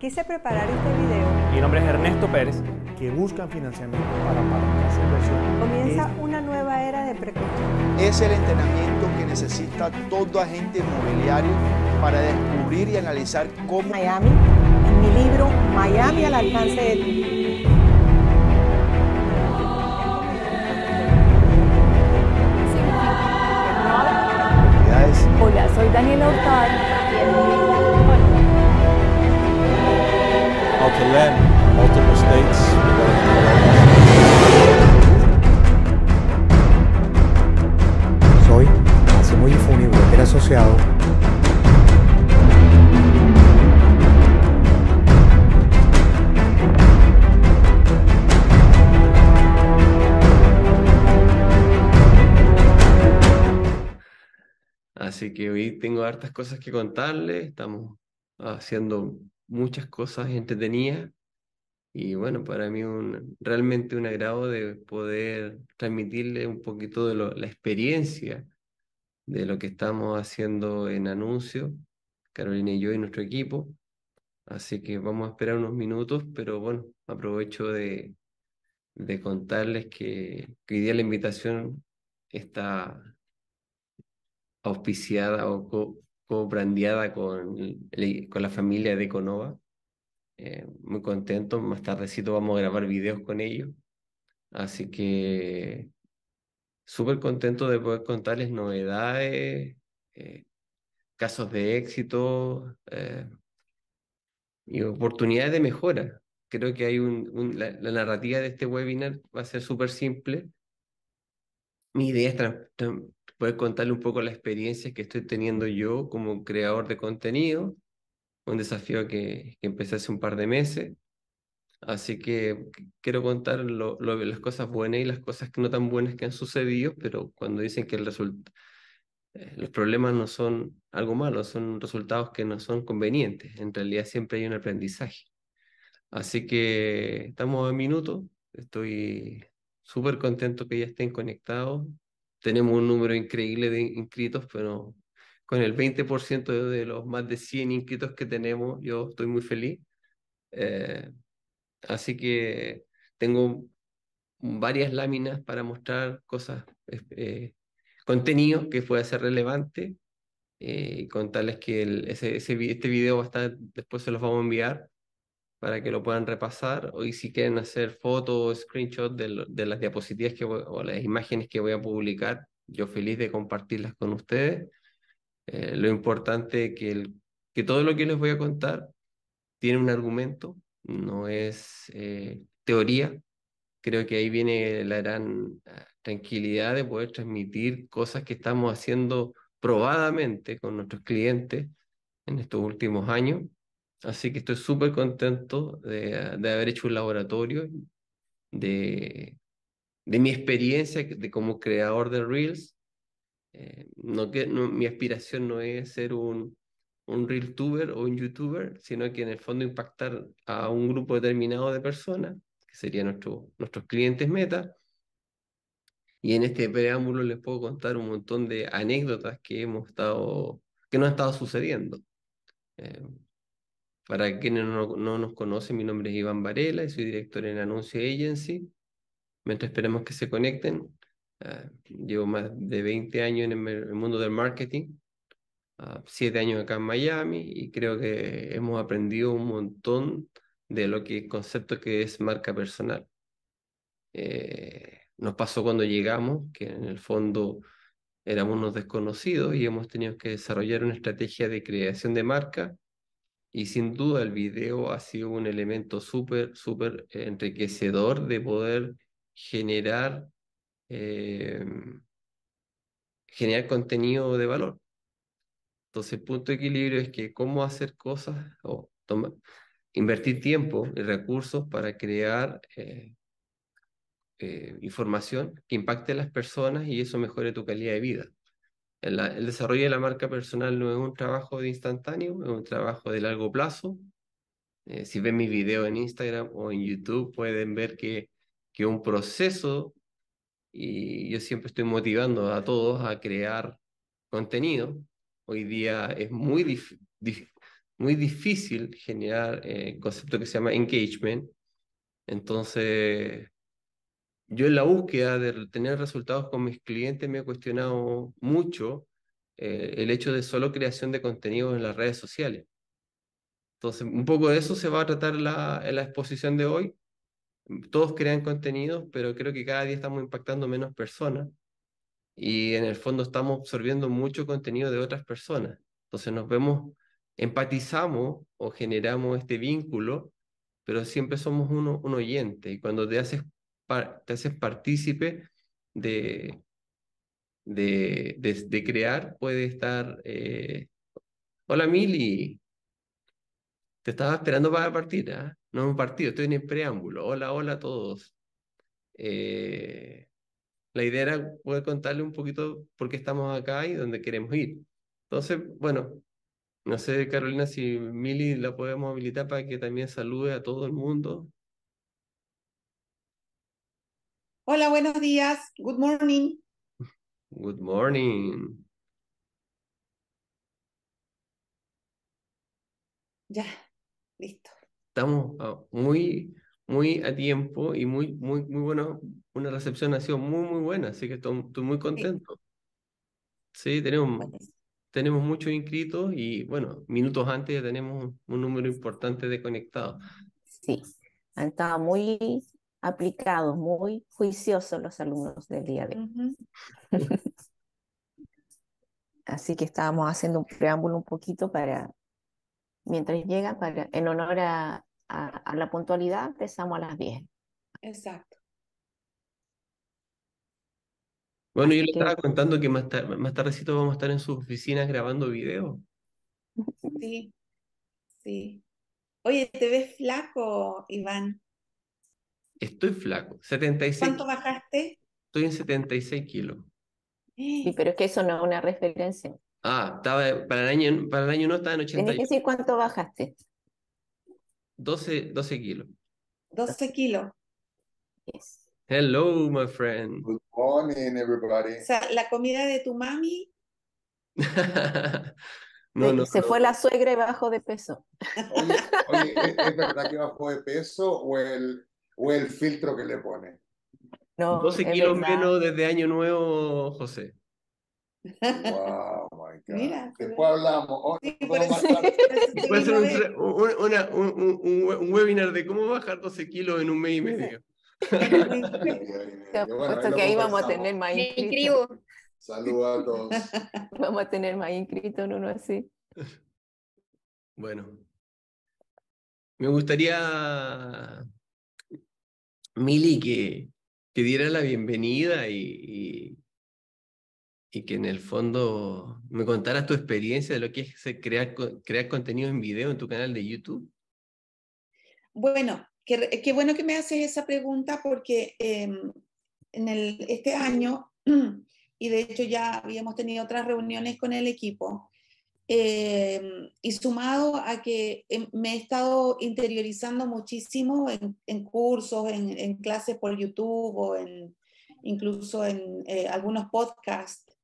Quise preparar este video. Mi nombre es Ernesto Pérez. Que buscan financiamiento para pagar su inversión. Comienza una nueva era de precaución. Es el entrenamiento que necesita todo agente inmobiliario para descubrir y analizar cómo. Miami, en mi libro Miami al alcance de Hola, soy Daniela Hurtado. how states. Soy Máximo Yifuni, asociado. Así que hoy tengo hartas cosas que contarles. Estamos haciendo muchas cosas entretenidas y bueno, para mí un, realmente un agrado de poder transmitirle un poquito de la experiencia de lo que estamos haciendo en anuncio, Carolina y yo y nuestro equipo. Así que vamos a esperar unos minutos, pero bueno, aprovecho de, contarles que, que hoy día la invitación está auspiciada o brandeada con, con la familia de Conova. Eh, muy contento, más tardecito vamos a grabar videos con ellos. Así que súper contento de poder contarles novedades, eh, casos de éxito eh, y oportunidades de mejora. Creo que hay un, la, narrativa de este webinar va a ser súper simple. Mi idea es poder contarle un poco la experiencia que estoy teniendo yo como creador de contenido, un desafío que, que empecé hace un par de meses. Así que quiero contar lo, las cosas buenas y las cosas no tan buenas que han sucedido, pero cuando dicen que el eh, los problemas no son algo malo, son resultados que no son convenientes. En realidad siempre hay un aprendizaje. Así que estamos a minuto. Estoy súper contento que ya estén conectados tenemos un número increíble de inscritos, pero con el 20% de los más de 100 inscritos que tenemos, yo estoy muy feliz. Eh, así que tengo varias láminas para mostrar cosas, eh, contenido que pueda ser relevante eh, y contarles que ese, este video va a estar, después se los vamos a enviar para que lo puedan repasar o si quieren hacer fotos o screenshots de, las diapositivas que o las imágenes que voy a publicar, yo feliz de compartirlas con ustedes. Eh, lo importante que, que todo lo que les voy a contar tiene un argumento, no es eh, teoría. Creo que ahí viene la gran ah, tranquilidad de poder transmitir cosas que estamos haciendo probadamente con nuestros clientes en estos últimos años Así que estoy súper contento de, haber hecho un laboratorio, de, mi experiencia de como creador de Reels. Eh, no que, mi aspiración no es ser un, un ReelTuber o un YouTuber, sino que en el fondo impactar a un grupo determinado de personas, que serían nuestro, nuestros clientes meta. Y en este preámbulo les puedo contar un montón de anécdotas que hemos estado, que nos han estado sucediendo. Eh, para quienes no, nos conocen, mi nombre es Iván Varela y soy director en Anuncio Agency. Mientras esperemos que se conecten, ah, llevo más de 20 años en el, mundo del marketing, 7 ah, años acá en Miami y creo que hemos aprendido un montón de lo que concepto que es marca personal. Eh, nos pasó cuando llegamos, que en el fondo éramos unos desconocidos y hemos tenido que desarrollar una estrategia de creación de marca y sin duda el video ha sido un elemento súper, súper eh, enriquecedor de poder generar, em, generar contenido de valor. Entonces el punto de equilibrio es que cómo hacer cosas o invertir tiempo y recursos para crear eh, eh, información que impacte a las personas y eso mejore tu calidad de vida el, desarrollo de la marca personal no es un trabajo de instantáneo, es un trabajo de largo plazo. Eh, si ven mis videos en Instagram o en YouTube, pueden ver que es un proceso y yo siempre estoy motivando a todos a crear contenido. Hoy día es muy, muy difícil generar el eh, concepto que se llama engagement. Entonces, yo en la búsqueda de tener resultados con mis clientes me he cuestionado mucho eh, el hecho de solo creación de contenidos en las redes sociales. Entonces, un poco de eso se va a tratar la, en la exposición de hoy. Todos crean contenidos, pero creo que cada día estamos impactando menos personas y en el fondo estamos absorbiendo mucho contenido de otras personas. Entonces nos vemos, empatizamos o generamos este vínculo, pero siempre somos uno, un oyente. Y cuando te haces te haces partícipe de, de, crear, puede estar... Eh, hola Mili, te estaba esperando para partir, partida ¿ah? no un partido, estoy en el preámbulo. Hola, hola a todos. Eh, la idea era poder contarle un poquito por qué estamos acá y dónde queremos ir. Entonces, bueno, no sé, Carolina, si Mili la podemos habilitar para que también salude a todo el mundo. Hola, buenos días. Good morning. Good morning. Ya, listo. Estamos ah, muy, muy a tiempo y muy, muy, muy bueno. Una recepción ha sido muy, muy buena, así que estoy, muy contento. Sí, tenemos, tenemos muchos inscritos y bueno, minutos antes ya tenemos un, número importante de conectados. Sí, han estado muy aplicados, muy juiciosos los alumnos del día de hoy. Así que estábamos haciendo un preámbulo un poquito para, mientras llega, para, en honor a, la puntualidad, empezamos a las 10. Exacto. Bueno, yo le estaba contando que más, más tardecito vamos a estar en sus oficinas grabando video. Sí, sí. Oye, te ves flaco, Iván. Estoy flaco. ¿Cuánto bajaste? Estoy en 76 kilos. Sí, pero es que eso no es una referencia. Ah, estaba, para, el año, no estaba en 80. Tienes que decir cuánto bajaste. 12, kilos. 12 kilos. Yes. Hello, my friend. Good morning, everybody. O sea, la comida de tu mami. no, se fue la suegra y bajó de peso. Oye, ¿es verdad que bajó de peso o el, o el filtro que le pone. No, 12 kilos menos desde Año Nuevo, José. Wow, my God. Mira, Después hablamos. Oh, sí, ser un, un, un, un, webinar de cómo bajar 12 kilos en un mes y medio. Puesto que ahí vamos a tener más inscritos. Saludos a todos. Vamos a tener más inscritos en uno así. Bueno. Me gustaría Mili que, que diera la bienvenida y, y, que en el fondo me contaras tu experiencia de lo que es crear, contenido en video en tu canal de YouTube. Bueno, qué, bueno que me haces esa pregunta porque em, en este año, y de hecho ya habíamos tenido otras reuniones con el equipo, Em, y sumado a que em, me he estado interiorizando muchísimo en, cursos, en, clases por YouTube o en, incluso en eh, algunos podcasts.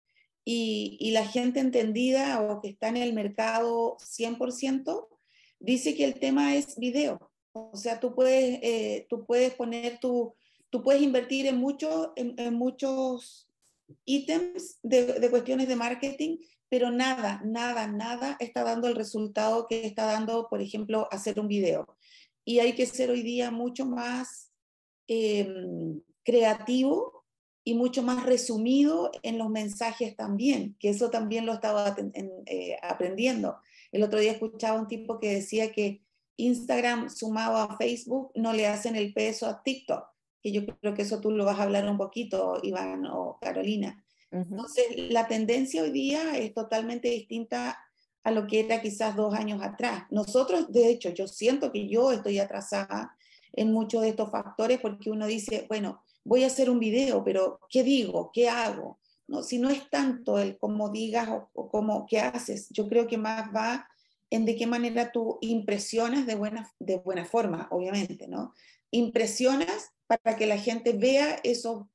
Y, la gente entendida o que está en el mercado 100% dice que el tema es video. O sea, tú puedes, eh, tú puedes poner tu, tú puedes invertir en, muchos, en, muchos ítems de, de cuestiones de marketing pero nada, nada, nada está dando el resultado que está dando, por ejemplo, hacer un video. Y hay que ser hoy día mucho más em, creativo y mucho más resumido en los mensajes también, que eso también lo estaba eh, aprendiendo. El otro día escuchaba un tipo que decía que Instagram sumado a Facebook no le hacen el peso a TikTok, que yo creo que eso tú lo vas a hablar un poquito, Iván o Carolina. Entonces, la tendencia hoy día es totalmente distinta a lo que era quizás dos años atrás. Nosotros, de hecho, yo siento que yo estoy atrasada en muchos de estos factores porque uno dice, bueno, voy a hacer un video, pero ¿qué digo? ¿Qué hago? No, si no es tanto el cómo digas o, cómo qué haces, yo creo que más va en de qué manera tú impresionas de buena, de buena forma, obviamente, ¿no? Impresionas para que la gente vea esos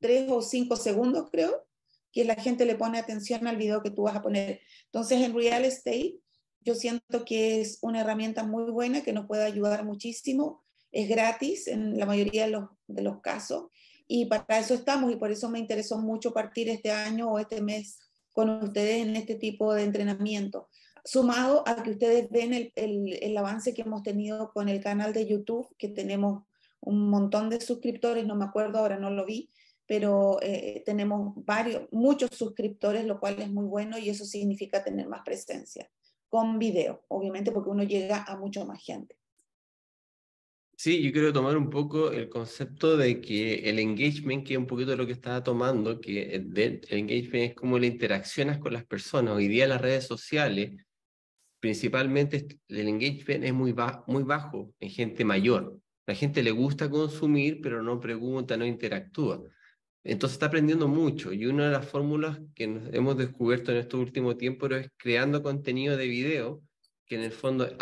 tres o cinco segundos, creo, que la gente le pone atención al video que tú vas a poner. Entonces, en real estate, yo siento que es una herramienta muy buena que nos puede ayudar muchísimo. Es gratis en la mayoría de los, de los casos y para eso estamos y por eso me interesó mucho partir este año o este mes con ustedes en este tipo de entrenamiento. Sumado a que ustedes ven el, el avance que hemos tenido con el canal de YouTube, que tenemos un montón de suscriptores, no me acuerdo ahora, no lo vi, pero eh, tenemos varios, muchos suscriptores, lo cual es muy bueno y eso significa tener más presencia con video, obviamente porque uno llega a mucho más gente. Sí, yo quiero tomar un poco el concepto de que el engagement, que es un poquito lo que estaba tomando, que el, engagement es como le interaccionas con las personas. Hoy día las redes sociales, principalmente el engagement es muy, muy bajo en gente mayor. La gente le gusta consumir, pero no pregunta, no interactúa. Entonces está aprendiendo mucho y una de las fórmulas que hemos descubierto en este último tiempo es creando contenido de video que en el fondo es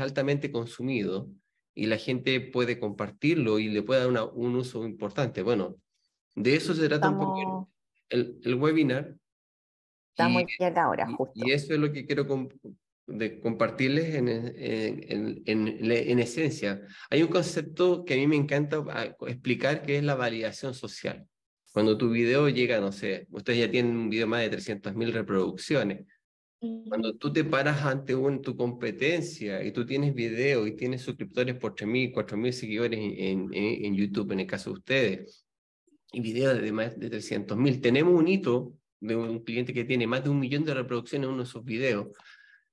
altamente consumido y la gente puede compartirlo y le puede dar un uso importante. Bueno, de eso se trata un poco el, webinar. Está muy ahora, justo. Y eso es lo que quiero compartirles en, en, esencia. Hay un concepto que a mí me encanta ah, explicar que es la validación social. Cuando tu video llega, no sé, ustedes ya tienen un video más de 300.000 reproducciones. Cuando tú te paras ante un, tu competencia y tú tienes video y tienes suscriptores por 3.000, 4.000 seguidores en, en, YouTube, en el caso de ustedes, y videos de más de 300.000, tenemos un hito de un cliente que tiene más de un millón de reproducciones en uno de sus videos,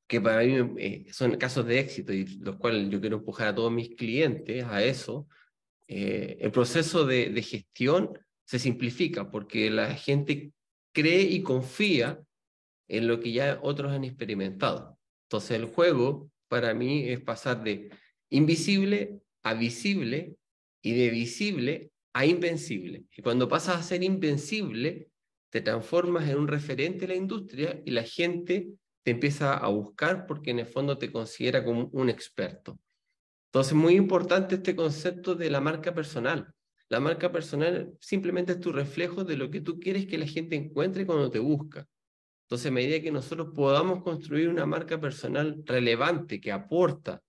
que para mí eh, son casos de éxito y los cuales yo quiero empujar a todos mis clientes a eso. Eh, el proceso de, de gestión se simplifica porque la gente cree y confía en lo que ya otros han experimentado. Entonces el juego para mí es pasar de invisible a visible y de visible a invencible. Y cuando pasas a ser invencible, te transformas en un referente de la industria y la gente te empieza a buscar porque en el fondo te considera como un experto. Entonces, muy importante este concepto de la marca personal. La marca personal simplemente es tu reflejo de lo que tú quieres que la gente encuentre cuando te busca. Entonces, a medida que nosotros podamos construir una marca personal relevante, que aporta,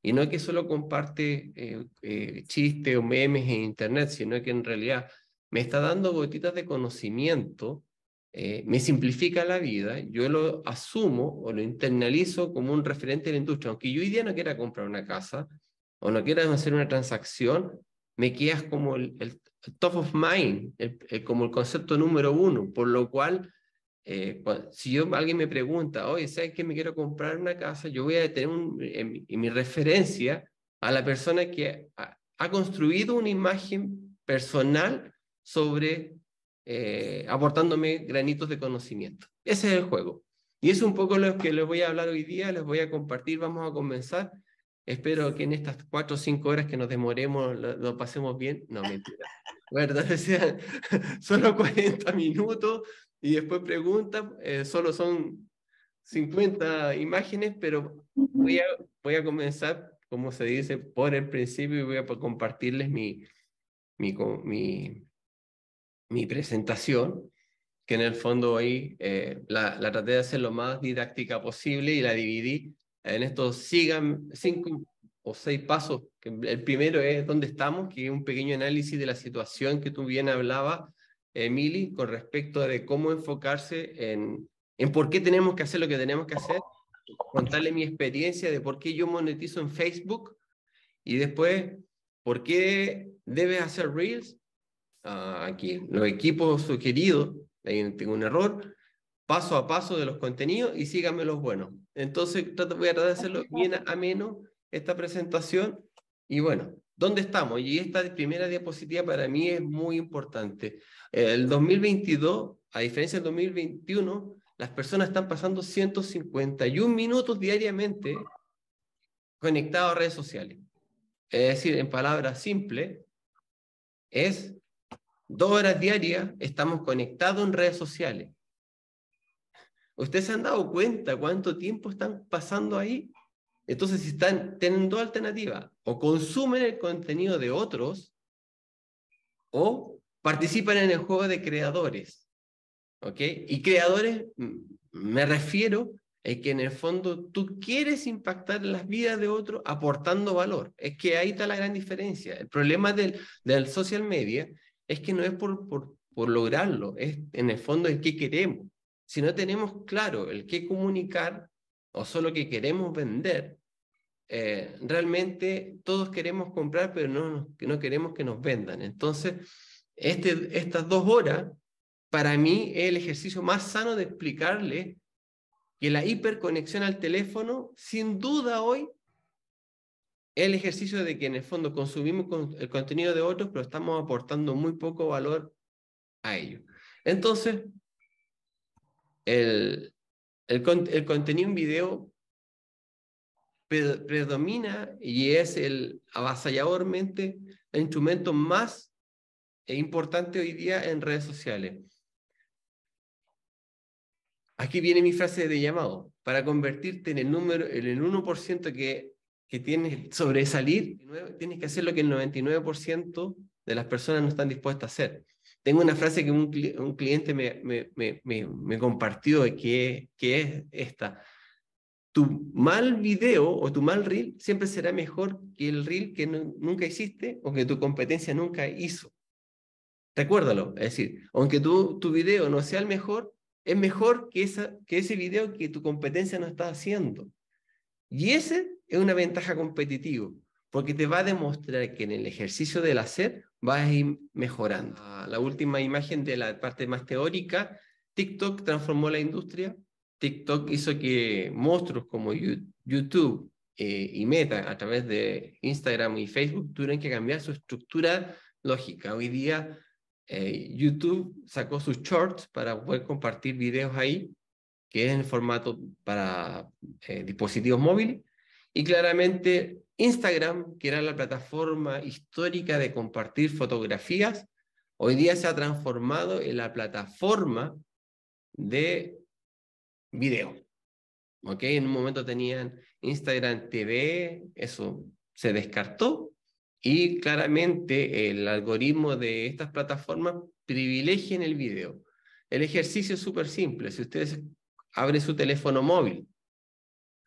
y no que solo comparte eh, eh, chistes o memes en Internet, sino que en realidad me está dando gotitas de conocimiento, eh, me simplifica la vida, yo lo asumo o lo internalizo como un referente de la industria. Aunque yo hoy día no quiera comprar una casa o no quiera hacer una transacción, me quedas como el, top of mind, eh, como el concepto número uno, por lo cual, eh, pues, si yo, alguien me pregunta, oye, ¿sabes que me quiero comprar una casa? Yo voy a tener en, mi referencia a la persona que ha, construido una imagen personal sobre eh, aportándome granitos de conocimiento. Ese es el juego. Y es un poco lo que les voy a hablar hoy día, les voy a compartir, vamos a comenzar Espero que en estas cuatro o cinco horas que nos demoremos lo, pasemos bien. No, mentira. ¿Verdad? sea, solo 40 minutos y después preguntas. Eh, solo son 50 imágenes, pero voy a, voy a comenzar, como se dice, por el principio y voy a compartirles mi, mi, mi, mi presentación, que en el fondo hoy eh, la, la traté de hacer lo más didáctica posible y la dividí en estos sigan cinco o seis pasos. el primero es dónde estamos, que es un pequeño análisis de la situación que tú bien hablabas, Emily, con respecto de cómo enfocarse en, en por qué tenemos que hacer lo que tenemos que hacer, contarle mi experiencia de por qué yo monetizo en Facebook y después por qué debes hacer Reels. Ah, aquí, los equipos sugeridos, ahí tengo un error, paso a paso de los contenidos y síganme los buenos. Entonces voy a tratar de hacerlo bien menos esta presentación. Y bueno, ¿dónde estamos? Y esta primera diapositiva para mí es muy importante. El 2022, a diferencia del 2021, las personas están pasando 151 minutos diariamente conectados a redes sociales. Es decir, en palabras simples, es dos horas diarias estamos conectados en redes sociales. ¿Ustedes se han dado cuenta cuánto tiempo están pasando ahí? Entonces, si están, teniendo alternativa o consumen el contenido de otros, o participan en el juego de creadores. ¿Ok? Y creadores, mm, me refiero es que en el fondo tú quieres impactar las vidas de otros aportando valor. Es que ahí está la gran diferencia. El problema del, del social media es que no es por, por, por lograrlo, es en el fondo es que queremos. Si no tenemos claro el qué comunicar o solo que queremos vender, eh, realmente todos queremos comprar, pero no, no queremos que nos vendan. Entonces, este, estas dos horas, para mí, es el ejercicio más sano de explicarle que la hiperconexión al teléfono, sin duda hoy, es el ejercicio de que en el fondo consumimos el contenido de otros, pero estamos aportando muy poco valor a ello. Entonces, el, el, contenido en video predomina y es el avasalladormente el instrumento más eh, importante hoy día en redes sociales. Aquí viene mi frase de llamado, para convertirte en el número, en el 1% que, que tienes sobresalir, tienes que hacer lo que el 99% de las personas no están dispuestas a hacer. Tengo una frase que un, cliente me, me, compartió que, que es esta. Tu mal video o tu mal reel siempre será mejor que el reel que nunca hiciste o que tu competencia nunca hizo. Recuérdalo, es decir, aunque tu, tu video no sea el mejor, es mejor que, esa, que ese video que tu competencia no está haciendo. Y ese es una ventaja competitiva, porque te va a demostrar que en el ejercicio del hacer vas a ir mejorando. Ah, la última imagen de la parte más teórica, TikTok transformó la industria. TikTok hizo que monstruos como YouTube eh, y Meta, a través de Instagram y Facebook, tuvieran que cambiar su estructura lógica. Hoy día eh, YouTube sacó sus shorts para poder compartir videos ahí, que es en formato para eh, dispositivos móviles. Y claramente Instagram, que era la plataforma histórica de compartir fotografías, hoy día se ha transformado en la plataforma de video. En un momento tenían Instagram TV, eso se descartó y claramente el algoritmo de estas plataformas privilegia en el video. El ejercicio es súper simple. Si ustedes abren su teléfono móvil,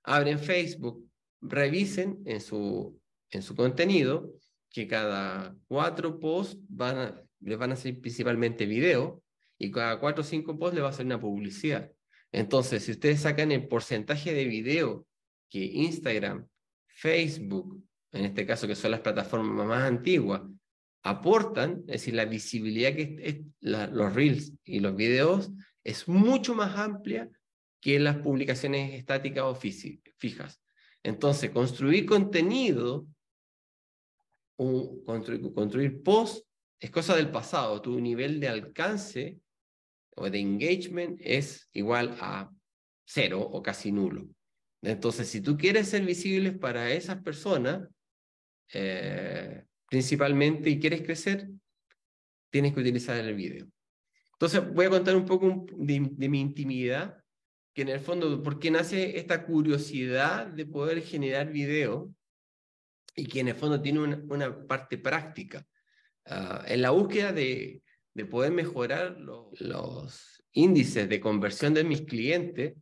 abren Facebook, revisen en su, en su contenido que cada cuatro posts van les van a hacer principalmente video y cada cuatro o cinco posts les va a ser una publicidad. Entonces, si ustedes sacan el porcentaje de video que Instagram, Facebook, en este caso que son las plataformas más antiguas, aportan, es decir, la visibilidad que los reels y los videos es mucho más amplia que las publicaciones estáticas o fijas. Entonces, construir contenido, o construir, post, es cosa del pasado. Tu nivel de alcance o de engagement es igual a cero o casi nulo. Entonces, si tú quieres ser visible para esas personas, eh, principalmente, y quieres crecer, tienes que utilizar el video. Entonces, voy a contar un poco de mi intimidad que en el fondo, ¿por qué nace esta curiosidad de poder generar video? Y que en el fondo tiene una, parte práctica. Ah, en la búsqueda de, poder mejorar los índices de conversión de mis clientes,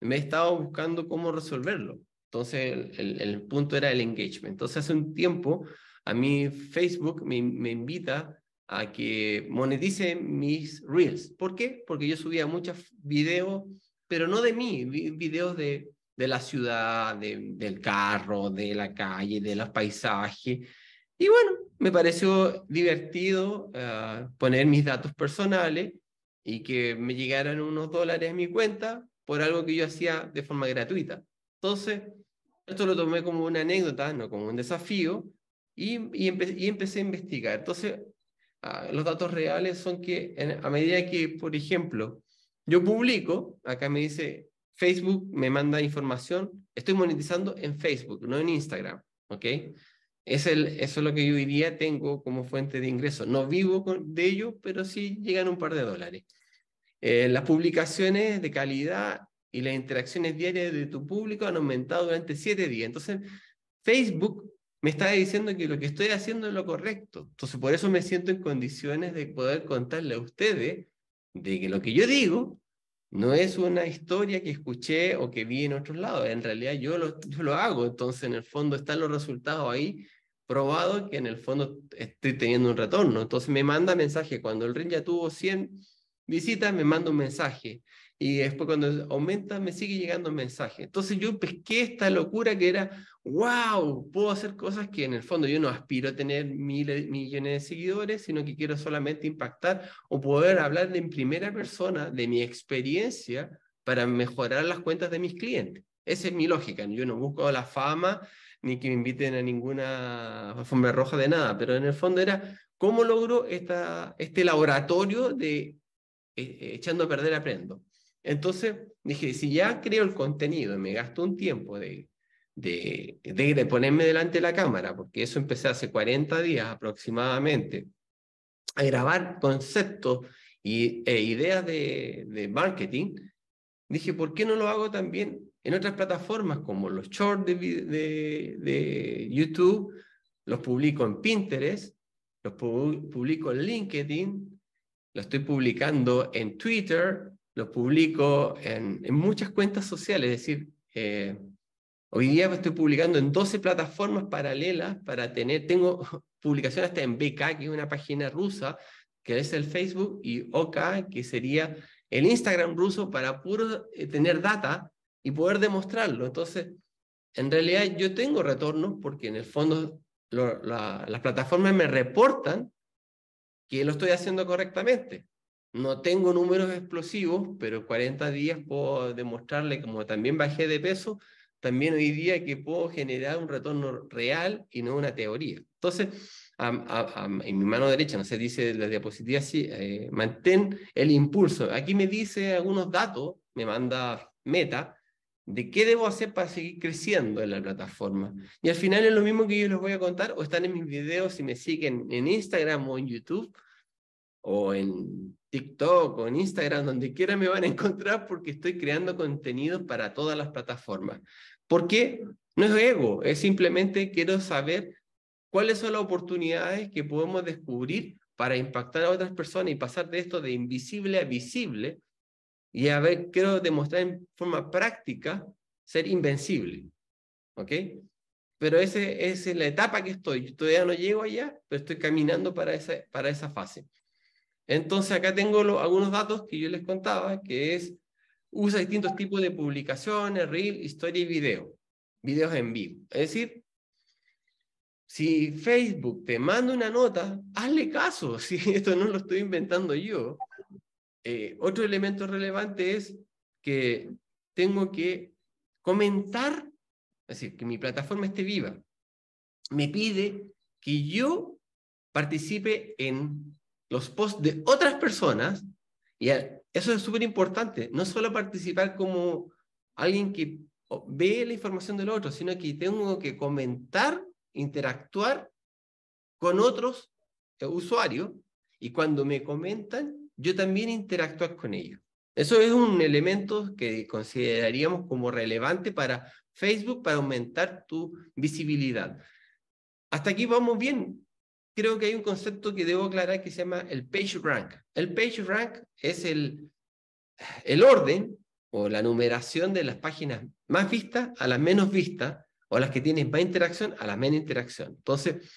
me he estado buscando cómo resolverlo. Entonces, el, punto era el engagement. Entonces, hace un tiempo, a mí Facebook me, me invita a que monetice mis reels. ¿Por qué? Porque yo subía muchos videos pero no de mí, videos de, la ciudad, del carro, de la calle, de los paisajes. Y bueno, me pareció divertido ah, poner mis datos personales y que me llegaran unos dólares a mi cuenta por algo que yo hacía de forma gratuita. Entonces, esto lo tomé como una anécdota, no como un desafío, y, empecé a investigar. Entonces, ah, los datos reales son que a medida que, por ejemplo, yo publico, acá me dice Facebook, me manda información, estoy monetizando en Facebook, no en Instagram, ¿ok? Es el, eso es lo que yo hoy día tengo como fuente de ingreso. No vivo de ello, pero sí llegan un par de dólares. Eh, las publicaciones de calidad y las interacciones diarias de tu público han aumentado durante siete días. Entonces, Facebook me está diciendo que lo que estoy haciendo es lo correcto. Entonces, por eso me siento en condiciones de poder contarle a ustedes de que lo que yo digo no es una historia que escuché o que vi en otros lados. En realidad yo lo, hago. Entonces, en el fondo están los resultados ahí probado que en el fondo estoy teniendo un retorno. Entonces me manda mensaje. Cuando el ring ya tuvo 100 visitas, me manda un mensaje. Y después cuando aumenta me sigue llegando un mensaje. Entonces yo pesqué esta locura que era, wow, puedo hacer cosas que en el fondo yo no aspiro a tener miles, millones de seguidores, sino que quiero solamente impactar o poder hablar en primera persona de mi experiencia para mejorar las cuentas de mis clientes. Esa es mi lógica. Yo no busco la fama ni que me inviten a ninguna alfombra roja de nada, pero en el fondo era, ¿cómo logro esta, este laboratorio de eh, eh, echando a perder aprendo? Entonces dije, si ya creo el contenido, y me gasto un tiempo de, ponerme delante de la cámara, porque eso empecé hace 40 días aproximadamente, a grabar conceptos y, e ideas de, marketing, dije, ¿por qué no lo hago también en otras plataformas como los shorts de, de, YouTube, los publico en Pinterest, los publico en LinkedIn, los estoy publicando en Twitter, lo publico en, muchas cuentas sociales, es decir, eh, hoy día estoy publicando en 12 plataformas paralelas para tener, tengo publicaciones hasta en BK, que es una página rusa, que es el Facebook, y OK, que sería el Instagram ruso para puro eh, tener data y poder demostrarlo. Entonces, en realidad yo tengo retorno porque en el fondo las plataformas me reportan que lo estoy haciendo correctamente. No tengo números explosivos, pero 40 días puedo demostrarle, como también bajé de peso, también hoy día que puedo generar un retorno real y no una teoría. Entonces, en mi mano derecha, no se sé, dice la diapositiva así, eh, mantén el impulso. Aquí me dice algunos datos, me manda meta, de qué debo hacer para seguir creciendo en la plataforma. Y al final es lo mismo que yo les voy a contar, o están en mis videos, si me siguen en Instagram o en YouTube, o en TikTok o en Instagram, donde quiera me van a encontrar porque estoy creando contenido para todas las plataformas. ¿Por qué? No es ego, es simplemente quiero saber cuáles son las oportunidades que podemos descubrir para impactar a otras personas y pasar de esto de invisible a visible. Y a ver, quiero demostrar en forma práctica ser invencible. ¿Ok? Pero ese, esa es la etapa que estoy. todavía no llego allá, pero estoy caminando para esa, para esa fase. Entonces acá tengo algunos datos que yo les contaba, que es, usa distintos tipos de publicaciones, reel, historia y video, videos en vivo. Es decir, si Facebook te manda una nota, hazle caso, si esto no lo estoy inventando yo. Eh, otro elemento relevante es que tengo que comentar, es decir, que mi plataforma esté viva. Me pide que yo participe en los posts de otras personas, y eso es súper importante, no solo participar como alguien que ve la información del otro, sino que tengo que comentar, interactuar con otros eh, usuarios, y cuando me comentan, yo también interactuar con ellos. Eso es un elemento que consideraríamos como relevante para Facebook para aumentar tu visibilidad. Hasta aquí vamos bien creo que hay un concepto que debo aclarar que se llama el page rank. El page rank es el, el orden o la numeración de las páginas más vistas a las menos vistas o las que tienen más interacción a las menos interacción. Entonces,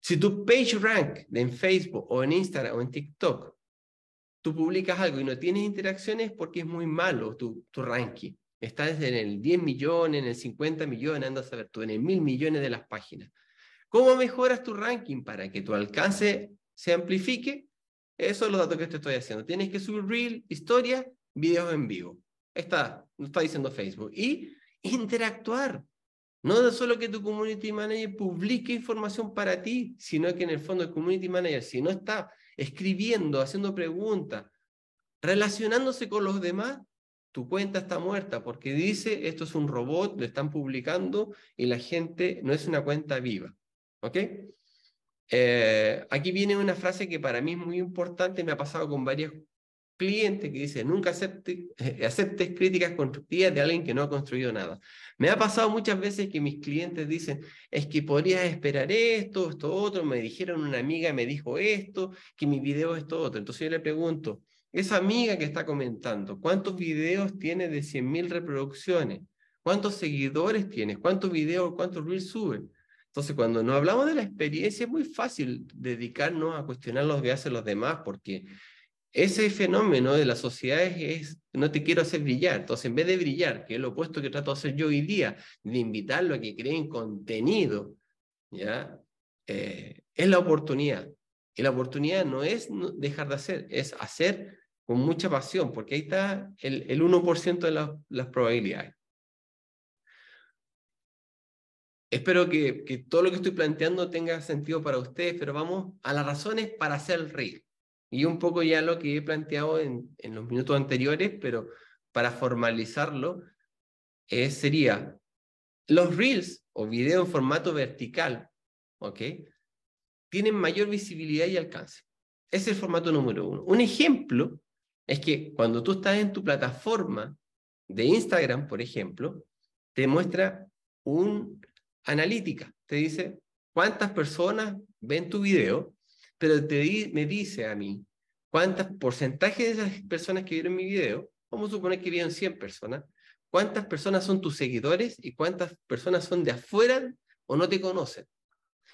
si tu page rank en Facebook o en Instagram o en TikTok, tú publicas algo y no tienes interacciones porque es muy malo tu, tu ranking. Estás en el 10 millones, en el 50 millones, andas a ver tú, en el mil millones de las páginas. ¿Cómo mejoras tu ranking para que tu alcance se amplifique? Esos son los datos que te estoy haciendo. Tienes que subir reel, historia, videos en vivo. Está, lo está diciendo Facebook. Y interactuar. No solo que tu community manager publique información para ti, sino que en el fondo el community manager, si no está escribiendo, haciendo preguntas, relacionándose con los demás, tu cuenta está muerta porque dice esto es un robot, lo están publicando y la gente no es una cuenta viva. Eh, aquí viene una frase que para mí es muy importante, me ha pasado con varios clientes que dicen, nunca aceptes críticas constructivas de alguien que no ha construido nada. Me ha pasado muchas veces que mis clientes dicen, es que podrías esperar esto, esto, otro, me dijeron una amiga, me dijo esto, que mi video es esto, otro. Entonces yo le pregunto, esa amiga que está comentando, ¿cuántos videos tiene de 100.000 reproducciones? ¿Cuántos seguidores tienes? ¿Cuántos videos, cuántos reels suben? Entonces, cuando nos hablamos de la experiencia, es muy fácil dedicarnos a cuestionar lo que hacen los demás, porque ese fenómeno de las sociedades es, no te quiero hacer brillar. Entonces, en vez de brillar, que es lo opuesto que trato de hacer yo hoy día, de invitarlo a que creen contenido, ¿ya? Eh, es la oportunidad. Y la oportunidad no es dejar de hacer, es hacer con mucha pasión, porque ahí está el, 1% de las probabilidades. Espero que, que, todo lo que estoy planteando tenga sentido para ustedes, pero vamos a las razones para hacer reel. Y un poco ya lo que he planteado en, en los minutos anteriores, pero para formalizarlo, eh, sería los reels o video en formato vertical, ¿ok? Tienen mayor visibilidad y alcance. es el formato número uno. Un ejemplo es que cuando tú estás en tu plataforma de Instagram, por ejemplo, te muestra un analítica. Te dice cuántas personas ven tu video, pero te me dice a mí cuántas porcentajes de esas personas que vieron mi video, vamos a suponer que vieron 100 personas, cuántas personas son tus seguidores y cuántas personas son de afuera o no te conocen.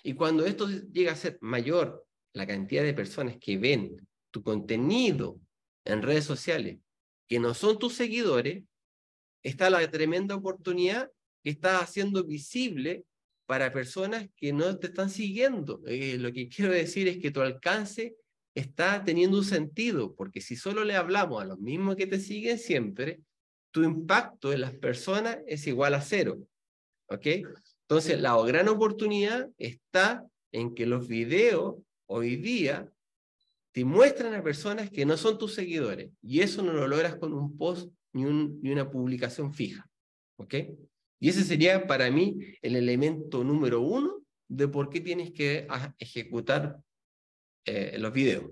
Y cuando esto llega a ser mayor, la cantidad de personas que ven tu contenido en redes sociales, que no son tus seguidores, está la tremenda oportunidad que estás haciendo visible para personas que no te están siguiendo. Eh, lo que quiero decir es que tu alcance está teniendo un sentido, porque si solo le hablamos a los mismos que te siguen siempre, tu impacto en las personas es igual a cero. ¿Ok? Entonces, la gran oportunidad está en que los videos hoy día te muestran a personas que no son tus seguidores, y eso no lo logras con un post ni, ni una publicación fija. ¿Ok? Y ese sería para mí el elemento número uno de por qué tienes que ejecutar eh, los videos.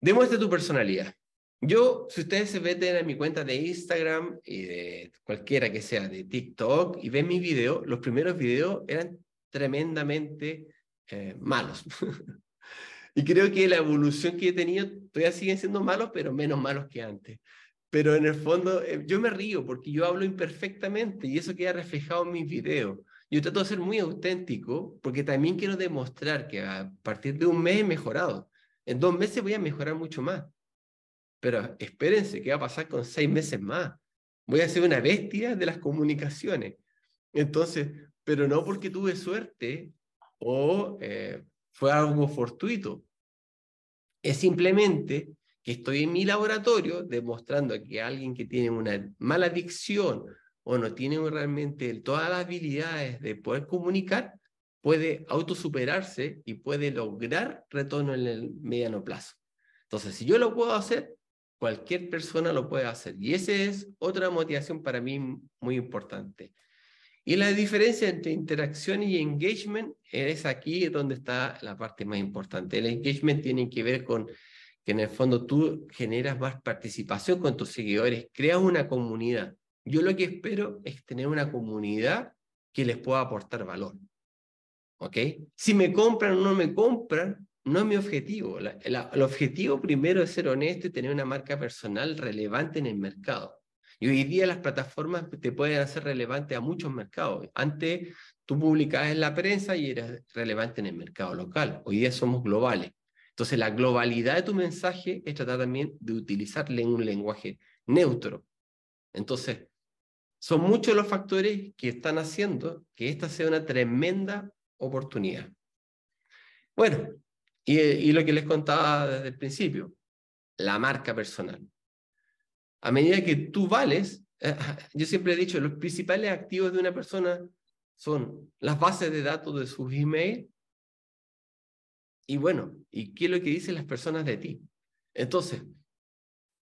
Demuestra tu personalidad. Yo, si ustedes se meten a mi cuenta de Instagram y de cualquiera que sea, de TikTok, y ven mis videos, los primeros videos eran tremendamente eh, malos. y creo que la evolución que he tenido todavía siguen siendo malos, pero menos malos que antes pero en el fondo eh, yo me río porque yo hablo imperfectamente y eso queda reflejado en mis videos. Yo trato de ser muy auténtico porque también quiero demostrar que a partir de un mes he mejorado. En dos meses voy a mejorar mucho más. Pero espérense, ¿qué va a pasar con seis meses más? Voy a ser una bestia de las comunicaciones. Entonces, pero no porque tuve suerte o eh, fue algo fortuito. Es simplemente que estoy en mi laboratorio demostrando que alguien que tiene una mala adicción o no tiene realmente todas las habilidades de poder comunicar, puede autosuperarse y puede lograr retorno en el mediano plazo. Entonces, si yo lo puedo hacer, cualquier persona lo puede hacer. Y esa es otra motivación para mí muy importante. Y la diferencia entre interacción y engagement es aquí donde está la parte más importante. El engagement tiene que ver con en el fondo tú generas más participación con tus seguidores, creas una comunidad. Yo lo que espero es tener una comunidad que les pueda aportar valor. ¿Ok? Si me compran o no me compran, no es mi objetivo. el objetivo primero es ser honesto y tener una marca personal relevante en el mercado. Y hoy día las plataformas te pueden hacer relevante a muchos mercados. Antes tú publicabas en la prensa y eras relevante en el mercado local. Hoy día somos globales. Entonces, la globalidad de tu mensaje es tratar también de utilizarle un lenguaje neutro. Entonces, son muchos los factores que están haciendo que esta sea una tremenda oportunidad. Bueno, y, lo que les contaba desde el principio, la marca personal. A medida que tú vales, eh, yo siempre he dicho, los principales activos de una persona son las bases de datos de sus email y bueno, ¿y qué es lo que dicen las personas de ti? Entonces,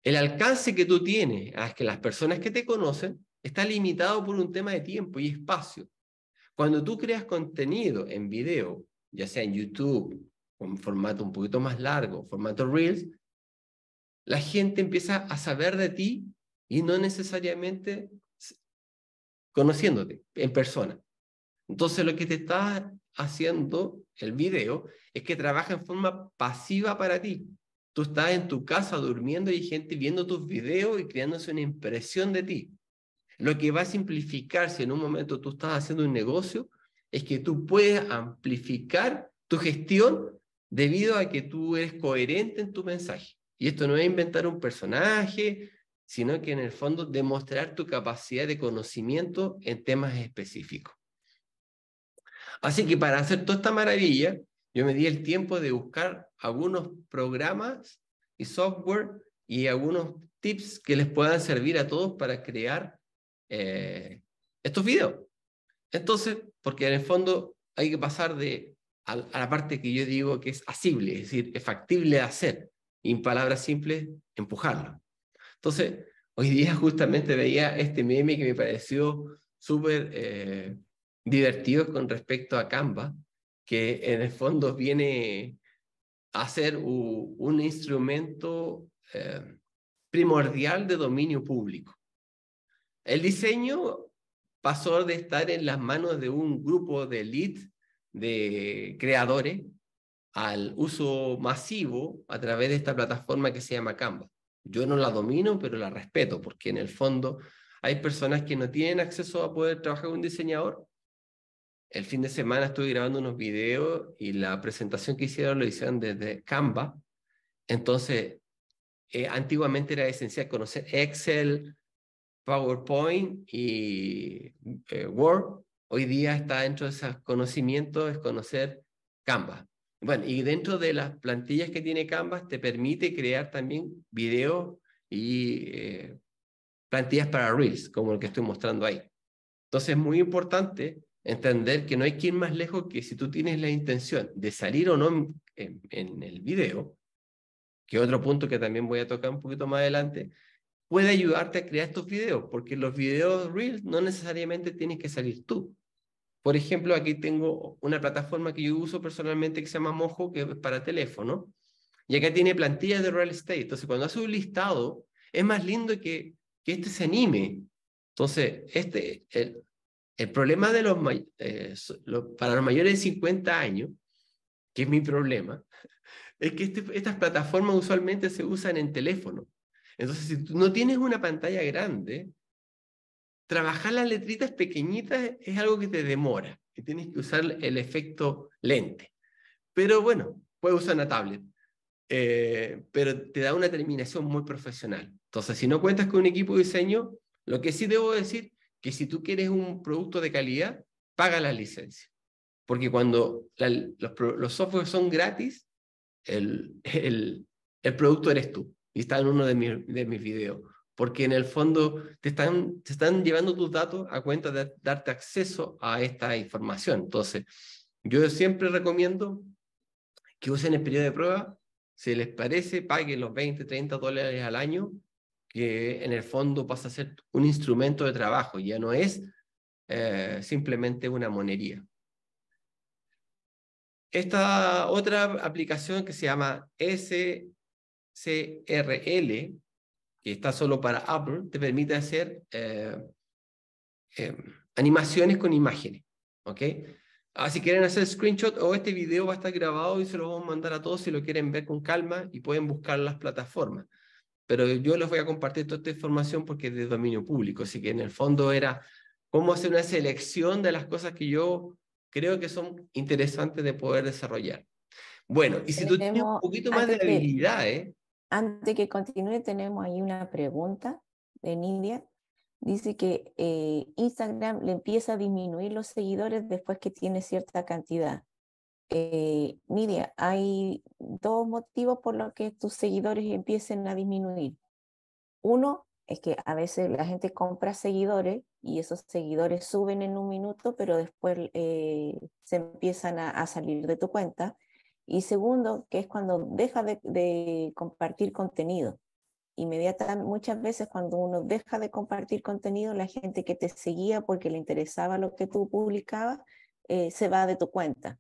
el alcance que tú tienes a que las personas que te conocen está limitado por un tema de tiempo y espacio. Cuando tú creas contenido en video, ya sea en YouTube, con formato un poquito más largo, formato Reels, la gente empieza a saber de ti y no necesariamente conociéndote en persona. Entonces lo que te está haciendo el video es que trabaja en forma pasiva para ti. Tú estás en tu casa durmiendo y hay gente viendo tus videos y creándose una impresión de ti. Lo que va a simplificar si en un momento tú estás haciendo un negocio es que tú puedes amplificar tu gestión debido a que tú eres coherente en tu mensaje. Y esto no es inventar un personaje, sino que en el fondo demostrar tu capacidad de conocimiento en temas específicos. Así que para hacer toda esta maravilla, yo me di el tiempo de buscar algunos programas y software y algunos tips que les puedan servir a todos para crear eh, estos videos. Entonces, porque en el fondo hay que pasar de a, la parte que yo digo que es asible, es decir, es factible hacer, y en palabras simples, empujarlo. Entonces, hoy día justamente veía este meme que me pareció súper eh, divertido con respecto a Canva, que en el fondo viene a ser un, instrumento eh, primordial de dominio público. El diseño pasó de estar en las manos de un grupo de elite de creadores al uso masivo a través de esta plataforma que se llama Canva. Yo no la domino, pero la respeto, porque en el fondo hay personas que no tienen acceso a poder trabajar con un diseñador el fin de semana estuve grabando unos videos y la presentación que hicieron lo hicieron desde Canva. Entonces, eh, antiguamente era esencial conocer Excel, PowerPoint y eh, Word. Hoy día está dentro de esos conocimientos es conocer Canva. Bueno, y dentro de las plantillas que tiene Canva te permite crear también videos y eh, plantillas para Reels, como el que estoy mostrando ahí. Entonces es muy importante entender que no hay quien más lejos que si tú tienes la intención de salir o no en, el video, que otro punto que también voy a tocar un poquito más adelante, puede ayudarte a crear estos videos, porque los videos Reels no necesariamente tienes que salir tú. Por ejemplo, aquí tengo una plataforma que yo uso personalmente que se llama Mojo, que es para teléfono, y acá tiene plantillas de real estate. Entonces, cuando hace un listado, es más lindo que, que este se anime. Entonces, este, el, el problema de los, eh, para los mayores de 50 años, que es mi problema, es que este, estas plataformas usualmente se usan en teléfono. Entonces, si tú no tienes una pantalla grande, trabajar las letritas pequeñitas es algo que te demora que tienes que usar el efecto lente. Pero bueno, puedes usar una tablet, eh, pero te da una terminación muy profesional. Entonces, si no cuentas con un equipo de diseño, lo que sí debo decir que si tú quieres un producto de calidad, paga la licencia. Porque cuando los, software softwares son gratis, el, el, producto eres tú. Y está en uno de, de mis videos. Porque en el fondo te están, te están llevando tus datos a cuenta de darte acceso a esta información. Entonces, yo siempre recomiendo que usen el periodo de prueba. Si les parece, paguen los 20, 30 dólares al año que en el fondo pasa a ser un instrumento de trabajo, ya no es eh, simplemente una monería. Esta otra aplicación que se llama SCRL, que está solo para Apple, te permite hacer eh, eh, animaciones con imágenes. Ah, si quieren hacer screenshot o este video va a estar grabado y se lo vamos a mandar a todos si lo quieren ver con calma y pueden buscar las plataformas pero yo les voy a compartir toda esta información porque es de dominio público, así que en el fondo era cómo hacer una selección de las cosas que yo creo que son interesantes de poder desarrollar. Bueno, y si tú tienes un poquito más de habilidad... habilidades. ¿eh? Antes que continúe, tenemos ahí una pregunta de India Dice que eh, Instagram le empieza a disminuir los seguidores después que tiene cierta cantidad eh, hay dos motivos por los que tus seguidores empiecen a disminuir. Uno es que a veces la gente compra seguidores y esos seguidores suben en un minuto, pero después eh, se empiezan a, salir de tu cuenta. Y segundo, que es cuando deja de, compartir contenido. Inmediatamente, muchas veces cuando uno deja de compartir contenido, la gente que te seguía porque le interesaba lo que tú publicabas, eh, se va de tu cuenta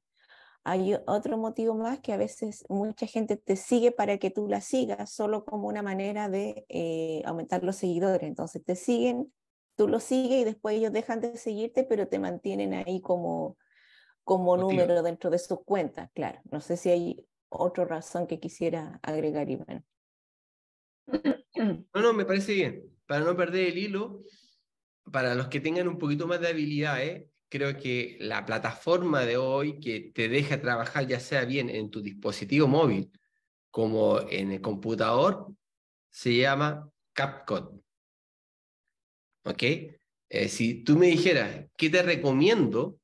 hay otro motivo más que a veces mucha gente te sigue para que tú la sigas, solo como una manera de eh, aumentar los seguidores. Entonces te siguen, tú lo sigues y después ellos dejan de seguirte, pero te mantienen ahí como, como número dentro de sus cuentas, claro. No sé si hay otra razón que quisiera agregar, Iván. No, no, me parece bien. Para no perder el hilo, para los que tengan un poquito más de habilidad, ¿eh? creo que la plataforma de hoy que te deja trabajar ya sea bien en tu dispositivo móvil como en el computador se llama CapCut. Eh, si tú me dijeras, ¿qué te recomiendo?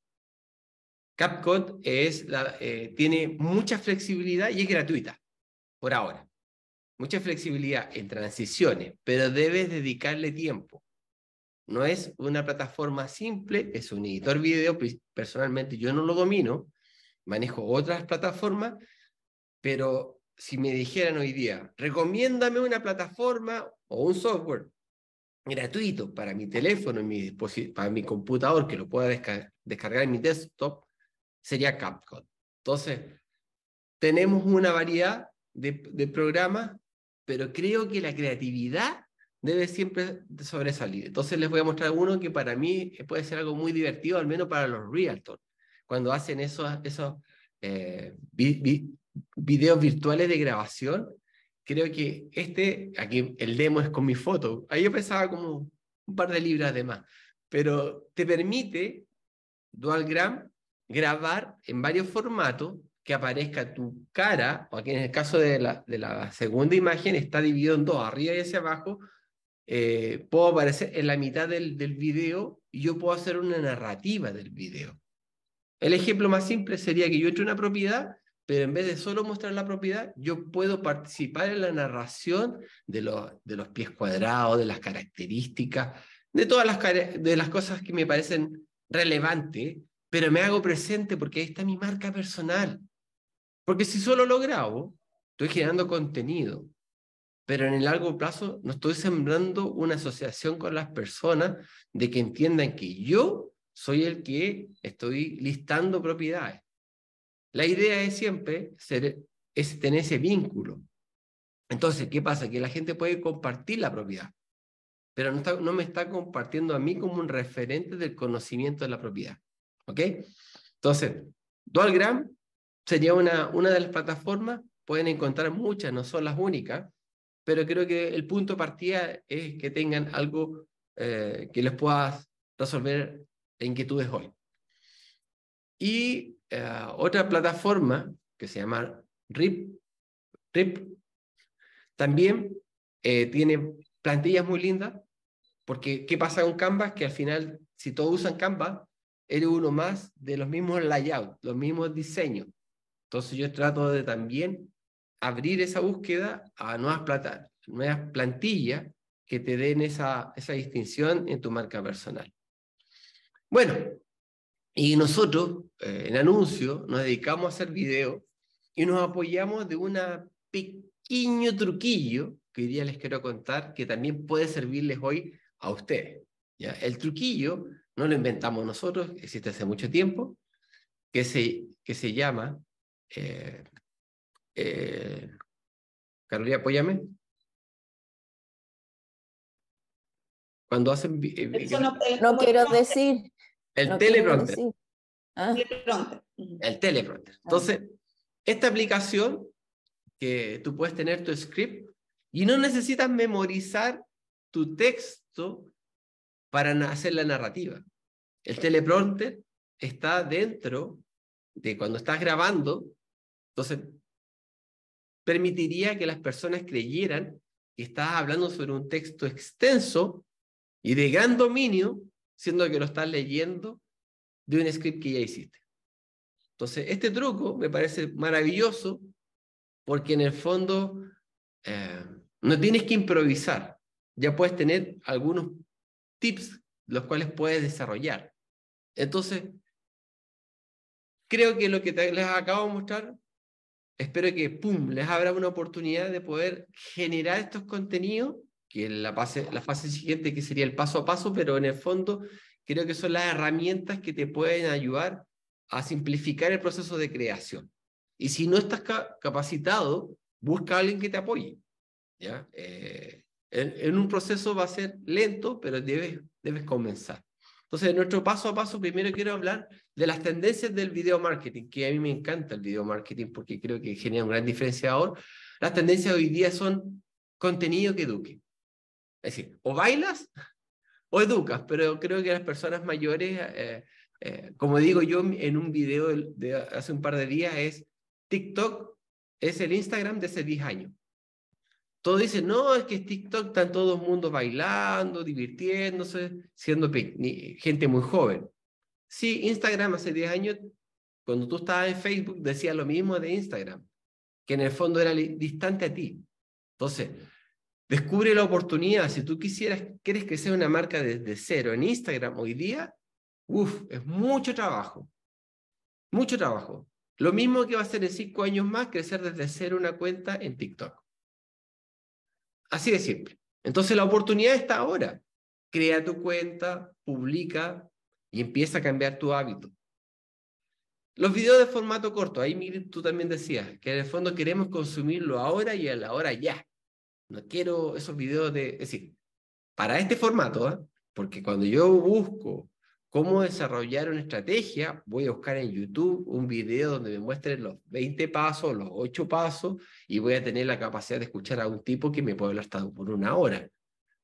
CapCut es eh, tiene mucha flexibilidad y es gratuita, por ahora. Mucha flexibilidad en transiciones, pero debes dedicarle tiempo. No es una plataforma simple, es un editor video. Pues, personalmente yo no lo domino, manejo otras plataformas, pero si me dijeran hoy día, recomiéndame una plataforma o un software gratuito para mi teléfono, para mi computador, que lo pueda descargar en mi desktop, sería CapCut. Entonces, tenemos una variedad de, de programas, pero creo que la creatividad debe siempre sobresalir. Entonces les voy a mostrar uno que para mí eh, puede ser algo muy divertido, al menos para los realtors, cuando hacen esos, esos eh, videos virtuales de grabación. Creo que este, aquí el demo es con mi foto. Ahí yo pensaba como un par de libras de más, pero te permite DualGram grabar en varios formatos que aparezca tu cara, o aquí en el caso de la, de la segunda imagen está dividido en dos, arriba y hacia abajo, eh, puedo aparecer en la mitad del, del video y yo puedo hacer una narrativa del video. El ejemplo más simple sería que yo entre una propiedad, pero en vez de solo mostrar la propiedad, yo puedo participar en la narración de los, de los pies cuadrados, de las características, de todas las, de las cosas que me parecen relevantes, pero me hago presente porque ahí está mi marca personal. Porque si solo lo grabo, estoy generando contenido, pero en el largo plazo no estoy sembrando una asociación con las personas de que entiendan que yo soy el que estoy listando propiedades. La idea es siempre ser, tener ese vínculo. Entonces, ¿qué pasa? Que la gente puede compartir la propiedad, pero no, me está compartiendo a mí como un referente del conocimiento de la propiedad. ¿Ok? Entonces, DualGram sería una, una de las plataformas, pueden encontrar muchas, no son las únicas, pero creo que el punto de partida es que tengan algo eh, que les pueda resolver inquietudes hoy. Y eh, otra plataforma que se llama RIP, RIP también eh, tiene plantillas muy lindas, porque ¿qué pasa con Canva? Que al final, si todos usan Canva, eres uno más de los mismos layouts, los mismos diseños. Entonces yo trato de también abrir esa búsqueda a nuevas, plata, nuevas plantillas que te den esa, distinción en tu marca personal. Bueno, y nosotros eh, en anuncio nos dedicamos a hacer video y nos apoyamos de un pequeño truquillo que hoy día les quiero contar que también puede servirles hoy a ustedes. ¿ya? El truquillo no lo inventamos nosotros, existe hace mucho tiempo, que se, que se llama eh, eh, Carolina, apóyame. Cuando hacen... Eh, no, quiero decir. Ah. El teleprompter. El teleprompter. Entonces, esta aplicación que tú puedes tener tu script y no necesitas memorizar tu texto para hacer la narrativa. El teleprompter está dentro de cuando estás grabando, entonces permitiría que las personas creyeran que estás hablando sobre un texto extenso y de gran dominio, siendo que lo estás leyendo de un script que ya hiciste. Entonces, este truco me parece maravilloso porque en el fondo eh, no tienes que improvisar, ya puedes tener algunos tips los cuales puedes desarrollar. Entonces, creo que lo que les acabo de mostrar espero que, ¡pum!, les abra una oportunidad de poder generar estos contenidos, que en la fase, la fase siguiente, que sería el paso a paso, pero en el fondo creo que son las herramientas que te pueden ayudar a simplificar el proceso de creación. Y si no estás capacitado, busca a alguien que te apoye. ¿ya? Eh, en, en, un proceso va a ser lento, pero debes, debes comenzar. Entonces, nuestro paso a paso, primero quiero hablar de las tendencias del video marketing, que a mí me encanta el video marketing porque creo que genera un gran diferenciador. Las tendencias hoy día son contenido que eduque. Es decir, o bailas o educas, pero creo que las personas mayores, eh, eh, como digo yo en un video de, de hace un par de días, es TikTok es el Instagram de hace 10 años todos dicen, no, es que en TikTok están todo el mundo bailando, divirtiéndose, siendo gente muy joven. Sí, Instagram hace 10 años, cuando tú estabas en Facebook, decía lo mismo de Instagram, que en el fondo era distante a ti. Entonces, descubre la oportunidad. Si tú quisieras, quieres crecer una marca desde cero en Instagram hoy día, uff, es mucho trabajo. Mucho trabajo. Lo mismo que va a ser en cinco años más, crecer desde cero una cuenta en TikTok. Así de siempre. Entonces la oportunidad está ahora. Crea tu cuenta, publica y empieza a cambiar tu hábito. Los videos de formato corto, ahí tú también decías que en el fondo queremos consumirlo ahora y a la hora ya. No quiero esos videos de, es decir, para este formato, ¿ah? porque cuando yo busco cómo desarrollar una estrategia, voy a buscar en YouTube un video donde me muestren los 20 pasos, los 8 pasos, y voy a tener la capacidad de escuchar a un tipo que me puede hablar hasta por una hora.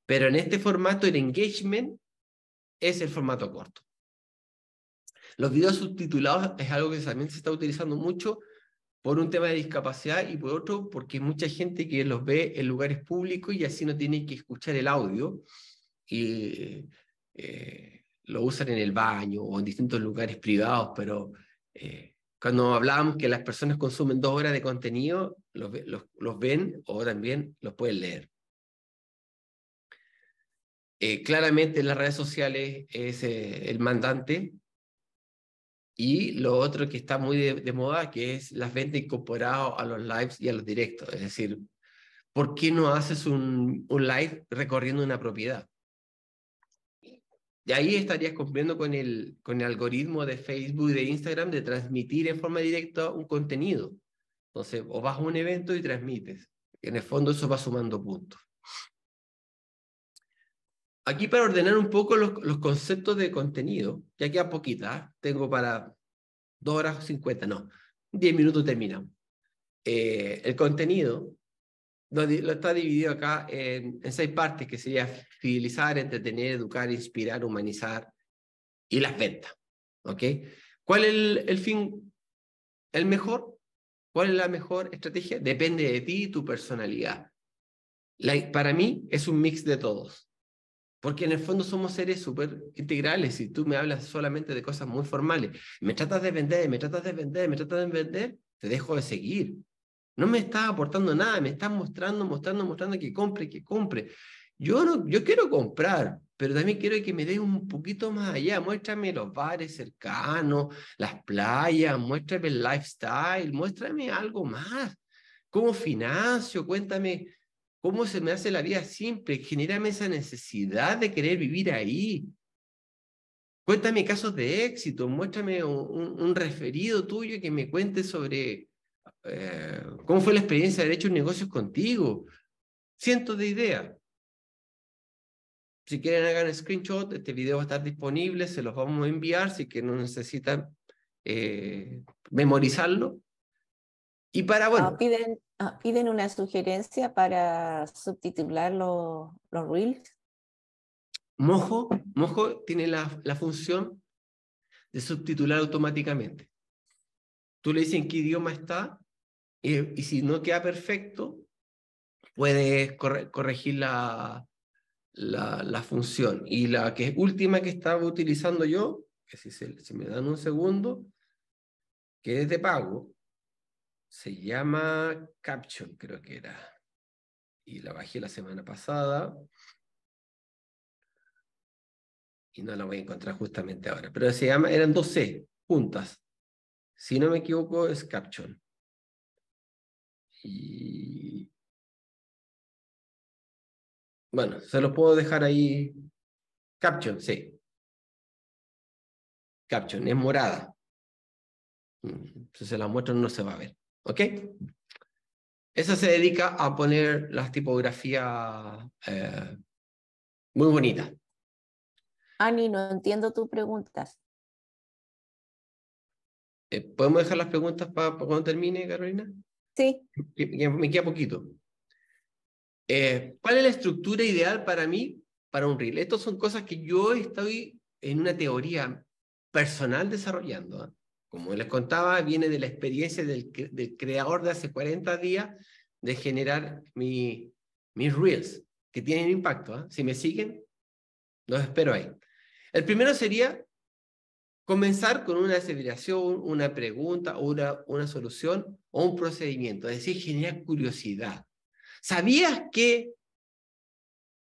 Pero en este formato, el engagement es el formato corto. Los videos subtitulados es algo que también se está utilizando mucho por un tema de discapacidad y por otro porque mucha gente que los ve en lugares públicos y así no tiene que escuchar el audio. Y eh, lo usan en el baño o en distintos lugares privados, pero eh, cuando hablamos que las personas consumen dos horas de contenido, los, ven o también los pueden leer. Eh, claramente las redes sociales es eh, el mandante. Y lo otro que está muy de, moda, que es las ventas incorporadas a los lives y a los directos. Es decir, ¿por qué no haces un live recorriendo una propiedad? Y ahí estarías cumpliendo con el, con el algoritmo de Facebook y de Instagram de transmitir en forma directa un contenido. Entonces, o vas a un evento y transmites. En el fondo eso va sumando puntos. Aquí para ordenar un poco los, conceptos de contenido, ya queda poquita, ¿ah? tengo para dos horas cincuenta, no, Diez minutos terminamos. Eh, el contenido lo, está dividido acá en, seis partes, que sería fidelizar, entretener, educar, inspirar, humanizar y las ventas. ¿Ok? ¿Cuál es el, fin, el mejor? ¿Cuál es la mejor estrategia? Depende de ti y tu personalidad. para mí es un mix de todos. Porque en el fondo somos seres súper integrales y tú me hablas solamente de cosas muy formales. Me tratas de vender, me tratas de vender, me tratas de vender, te dejo de seguir. No me estás aportando nada, me estás mostrando, mostrando, mostrando que compre, que compre. Yo, no, yo quiero comprar, pero también quiero que me dé un poquito más allá. Muéstrame los bares cercanos, las playas, muéstrame el lifestyle, muéstrame algo más. ¿Cómo financio? Cuéntame cómo se me hace la vida simple. Genérame esa necesidad de querer vivir ahí. Cuéntame casos de éxito, muéstrame un referido tuyo que me cuente sobre eh, ¿cómo fue la experiencia de Derecho y Negocios contigo? Cientos de ideas. Si quieren hagan screenshot, este video va a estar disponible, se los vamos a enviar, si que no necesitan eh, memorizarlo. Y para, bueno... Ah, piden, ah, piden, una sugerencia para subtitular los, reels. Mojo, Mojo tiene la, la función de subtitular automáticamente tú le dices en qué idioma está y, si no queda perfecto, puedes corregir la, la, función. Y la que última que estaba utilizando yo, que si, me dan un segundo, que es de pago, se llama Caption, creo que era. Y la bajé la semana pasada. Y no la voy a encontrar justamente ahora. Pero se llama, eran dos C juntas si no me equivoco, es Caption. Bueno, se los puedo dejar ahí. Caption, sí. Caption, es morada. Mm, si se la muestro no se va a ver. ¿Ok? Esa se dedica a poner las tipografías eh, muy bonitas. Ani, no entiendo tus preguntas. Eh, ¿Podemos dejar las preguntas para cuando termine, Carolina? Sí. Me queda poquito. Eh, ¿Cuál es la estructura ideal para mí para un reel? Estas son cosas que yo estoy en una teoría personal desarrollando. ¿ah? Como les contaba, viene de la experiencia del, del, creador de hace 40 días de generar mis reels, que tienen impacto. ¿ah? Si me siguen, los espero ahí. El primero sería Comenzar con una aseveración, una pregunta, una, una solución o un procedimiento, es decir, generar curiosidad. ¿Sabías que?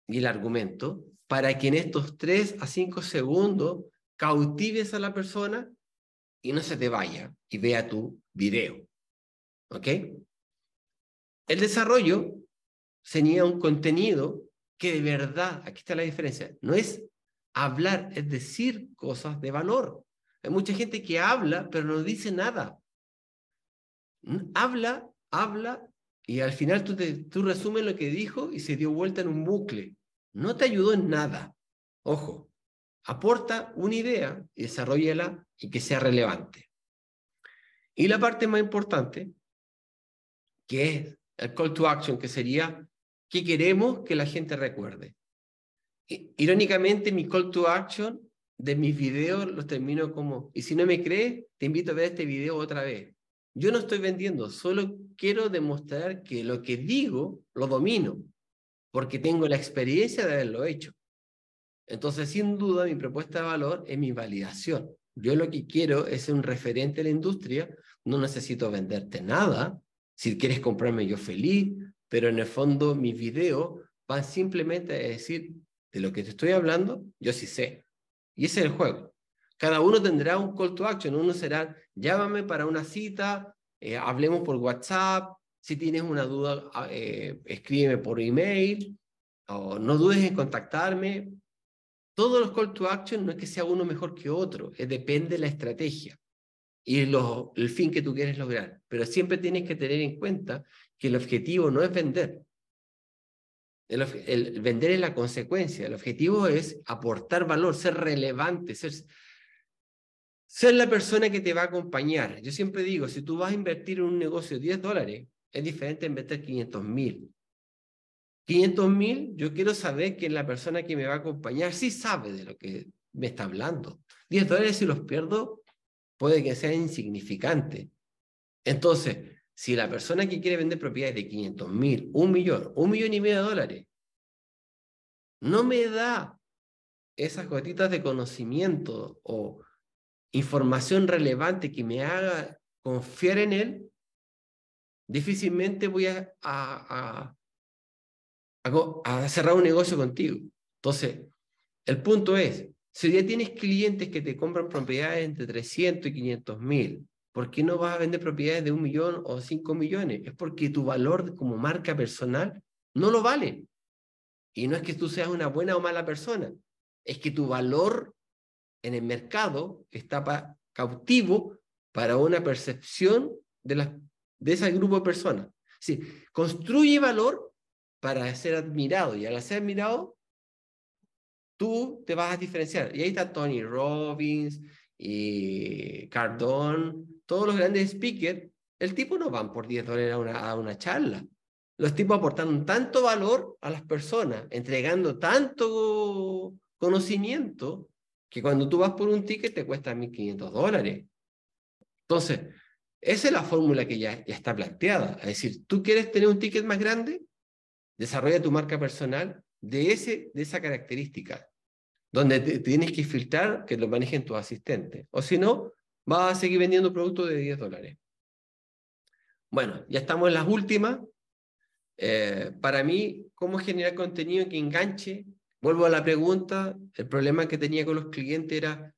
Y el argumento, para que en estos tres a cinco segundos cautives a la persona y no se te vaya y vea tu video. ¿Ok? El desarrollo tenía un contenido que de verdad, aquí está la diferencia, no es hablar, es decir cosas de valor. Hay mucha gente que habla, pero no dice nada. Mm, habla, habla, y al final tú, te, resumes lo que dijo y se dio vuelta en un bucle. No te ayudó en nada. Ojo, aporta una idea y y que sea relevante. Y la parte más importante, que es el call to action, que sería, ¿qué queremos que la gente recuerde? Irónicamente, mi call to action de mis videos los termino como, y si no me crees, te invito a ver este video otra vez. Yo no estoy vendiendo, solo quiero demostrar que lo que digo lo domino, porque tengo la experiencia de haberlo hecho. Entonces, sin duda, mi propuesta de valor es mi validación. Yo lo que quiero es ser un referente de la industria, no necesito venderte nada, si quieres comprarme yo feliz, pero en el fondo mi videos va simplemente a decir, de lo que te estoy hablando, yo sí sé, y ese es el juego. Cada uno tendrá un call to action. Uno será, llámame para una cita, eh, hablemos por WhatsApp, si tienes una duda, ah, eh, escríbeme por email, o no dudes en contactarme. Todos los call to action no es que sea uno mejor que otro, es, depende de la estrategia y el fin que tú quieres lograr. Pero siempre tienes que tener en cuenta que el objetivo no es vender, el, vender es la consecuencia. El objetivo es aportar valor, ser relevante, ser, la persona que te va a acompañar. Yo siempre digo, si tú vas a invertir en un negocio 10 dólares, es diferente a invertir 500 mil. 500 mil, yo quiero saber que la persona que me va a acompañar sí sabe de lo que me está hablando. 10 dólares si los pierdo, puede que sea insignificante. Entonces, si la persona que quiere vender propiedades de 500 mil, un millón, un millón y medio de dólares, no me da esas gotitas de conocimiento o información relevante que me haga confiar en él, difícilmente voy a, cerrar un negocio contigo. Entonces, el punto es, si ya tienes clientes que te compran propiedades entre 300 y 500 mil, ¿Por qué no vas a vender propiedades de un millón o cinco millones? Es porque tu valor como marca personal no lo vale. Y no es que tú seas una buena o mala persona, es que tu valor en el mercado está cautivo para una percepción de, la, de ese grupo de personas. Sí, construye valor para ser admirado y al ser admirado, tú te vas a diferenciar. Y ahí está Tony Robbins, y Cardón, todos los grandes speakers, el tipo no van por 10 dólares a una, charla. Los tipos aportan tanto valor a las personas, entregando tanto conocimiento, que cuando tú vas por un ticket te cuesta 1.500 dólares. Entonces, esa es la fórmula que ya, ya está planteada. Es decir, tú quieres tener un ticket más grande, desarrolla tu marca personal de, ese, de esa característica donde tienes que filtrar que lo manejen tus asistentes. O si no, vas a seguir vendiendo productos de 10 dólares. Bueno, ya estamos en las últimas. Eh, para mí, ¿cómo generar contenido que enganche? Vuelvo a la pregunta, el problema que tenía con los clientes era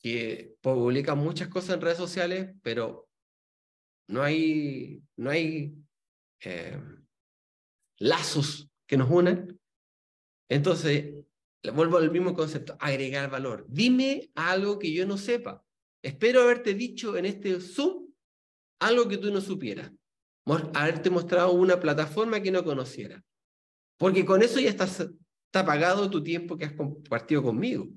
que publican muchas cosas en redes sociales, pero no hay, no hay eh, lazos que nos unan. Entonces, vuelvo al mismo concepto, agregar valor. Dime algo que yo no sepa. Espero haberte dicho en este Zoom algo que tú no supieras. Haberte mostrado una plataforma que no conociera. Porque con eso ya estás, está pagado tu tiempo que has compartido conmigo.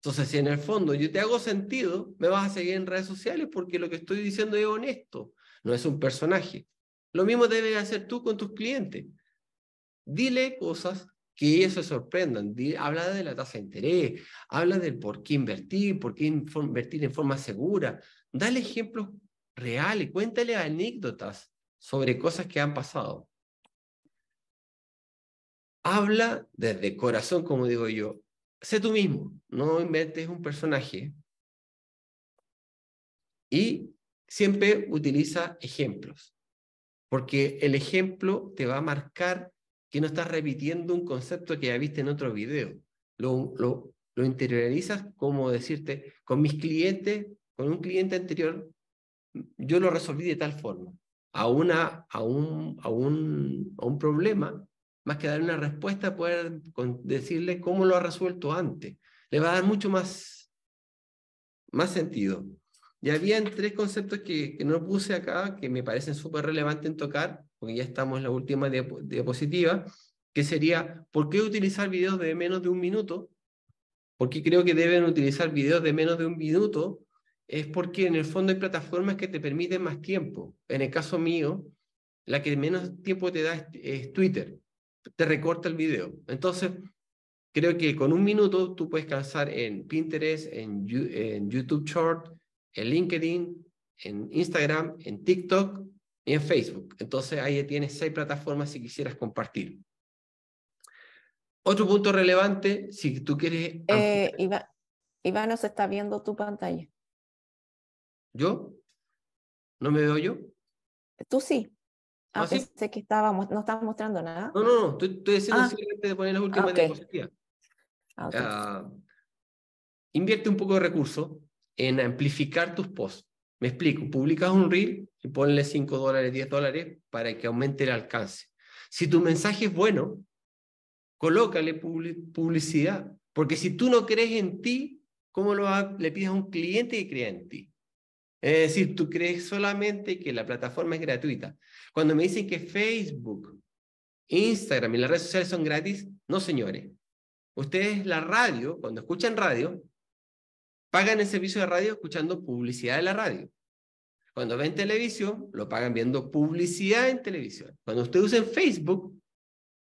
Entonces, si en el fondo yo te hago sentido, me vas a seguir en redes sociales porque lo que estoy diciendo es honesto, no es un personaje. Lo mismo debes hacer tú con tus clientes. Dile cosas que ellos sorprenda. sorprendan. Habla de la tasa de interés, habla del por qué invertir, por qué invertir en forma segura. Dale ejemplos reales, cuéntale anécdotas sobre cosas que han pasado. Habla desde corazón, como digo yo. Sé tú mismo, no inventes un personaje. Y siempre utiliza ejemplos, porque el ejemplo te va a marcar que no estás repitiendo un concepto que ya viste en otro video. Lo, lo, interiorizas como decirte, con mis clientes, con un cliente anterior, yo lo resolví de tal forma. A, una, a, un, a, un, a un problema, más que dar una respuesta, poder decirle cómo lo ha resuelto antes. Le va a dar mucho más, más sentido. Y habían tres conceptos que, que no puse acá, que me parecen súper relevantes en tocar, porque ya estamos en la última diapositiva, que sería, ¿por qué utilizar videos de menos de un minuto? Porque creo que deben utilizar videos de menos de un minuto? Es porque en el fondo hay plataformas que te permiten más tiempo. En el caso mío, la que menos tiempo te da es, Twitter. Te recorta el video. Entonces, creo que con un minuto tú puedes calzar en Pinterest, en, en YouTube Short, en LinkedIn, en Instagram, en TikTok y en Facebook. Entonces ahí tienes seis plataformas si quisieras compartir. Otro punto relevante, si tú quieres... Iván, Iván, no está viendo tu pantalla. ¿Yo? ¿No me veo yo? Tú sí. Ah, ¿Ah sé que estábamos, no estás mostrando nada. No, no, no, estoy, estoy diciendo ah. simplemente de poner las ah, últimas invierte un poco de recurso en amplificar tus posts. Me explico, publicas un reel y ponle 5 dólares, 10 dólares para que aumente el alcance. Si tu mensaje es bueno, colócale publicidad, porque si tú no crees en ti, ¿cómo le pides a un cliente que crea en ti? Es decir, tú crees solamente que la plataforma es gratuita. Cuando me dicen que Facebook, Instagram y las redes sociales son gratis, no señores. Ustedes la radio, cuando escuchan radio, pagan el servicio de radio escuchando publicidad de la radio. Cuando ven televisión, lo pagan viendo publicidad en televisión. Cuando usted usa Facebook,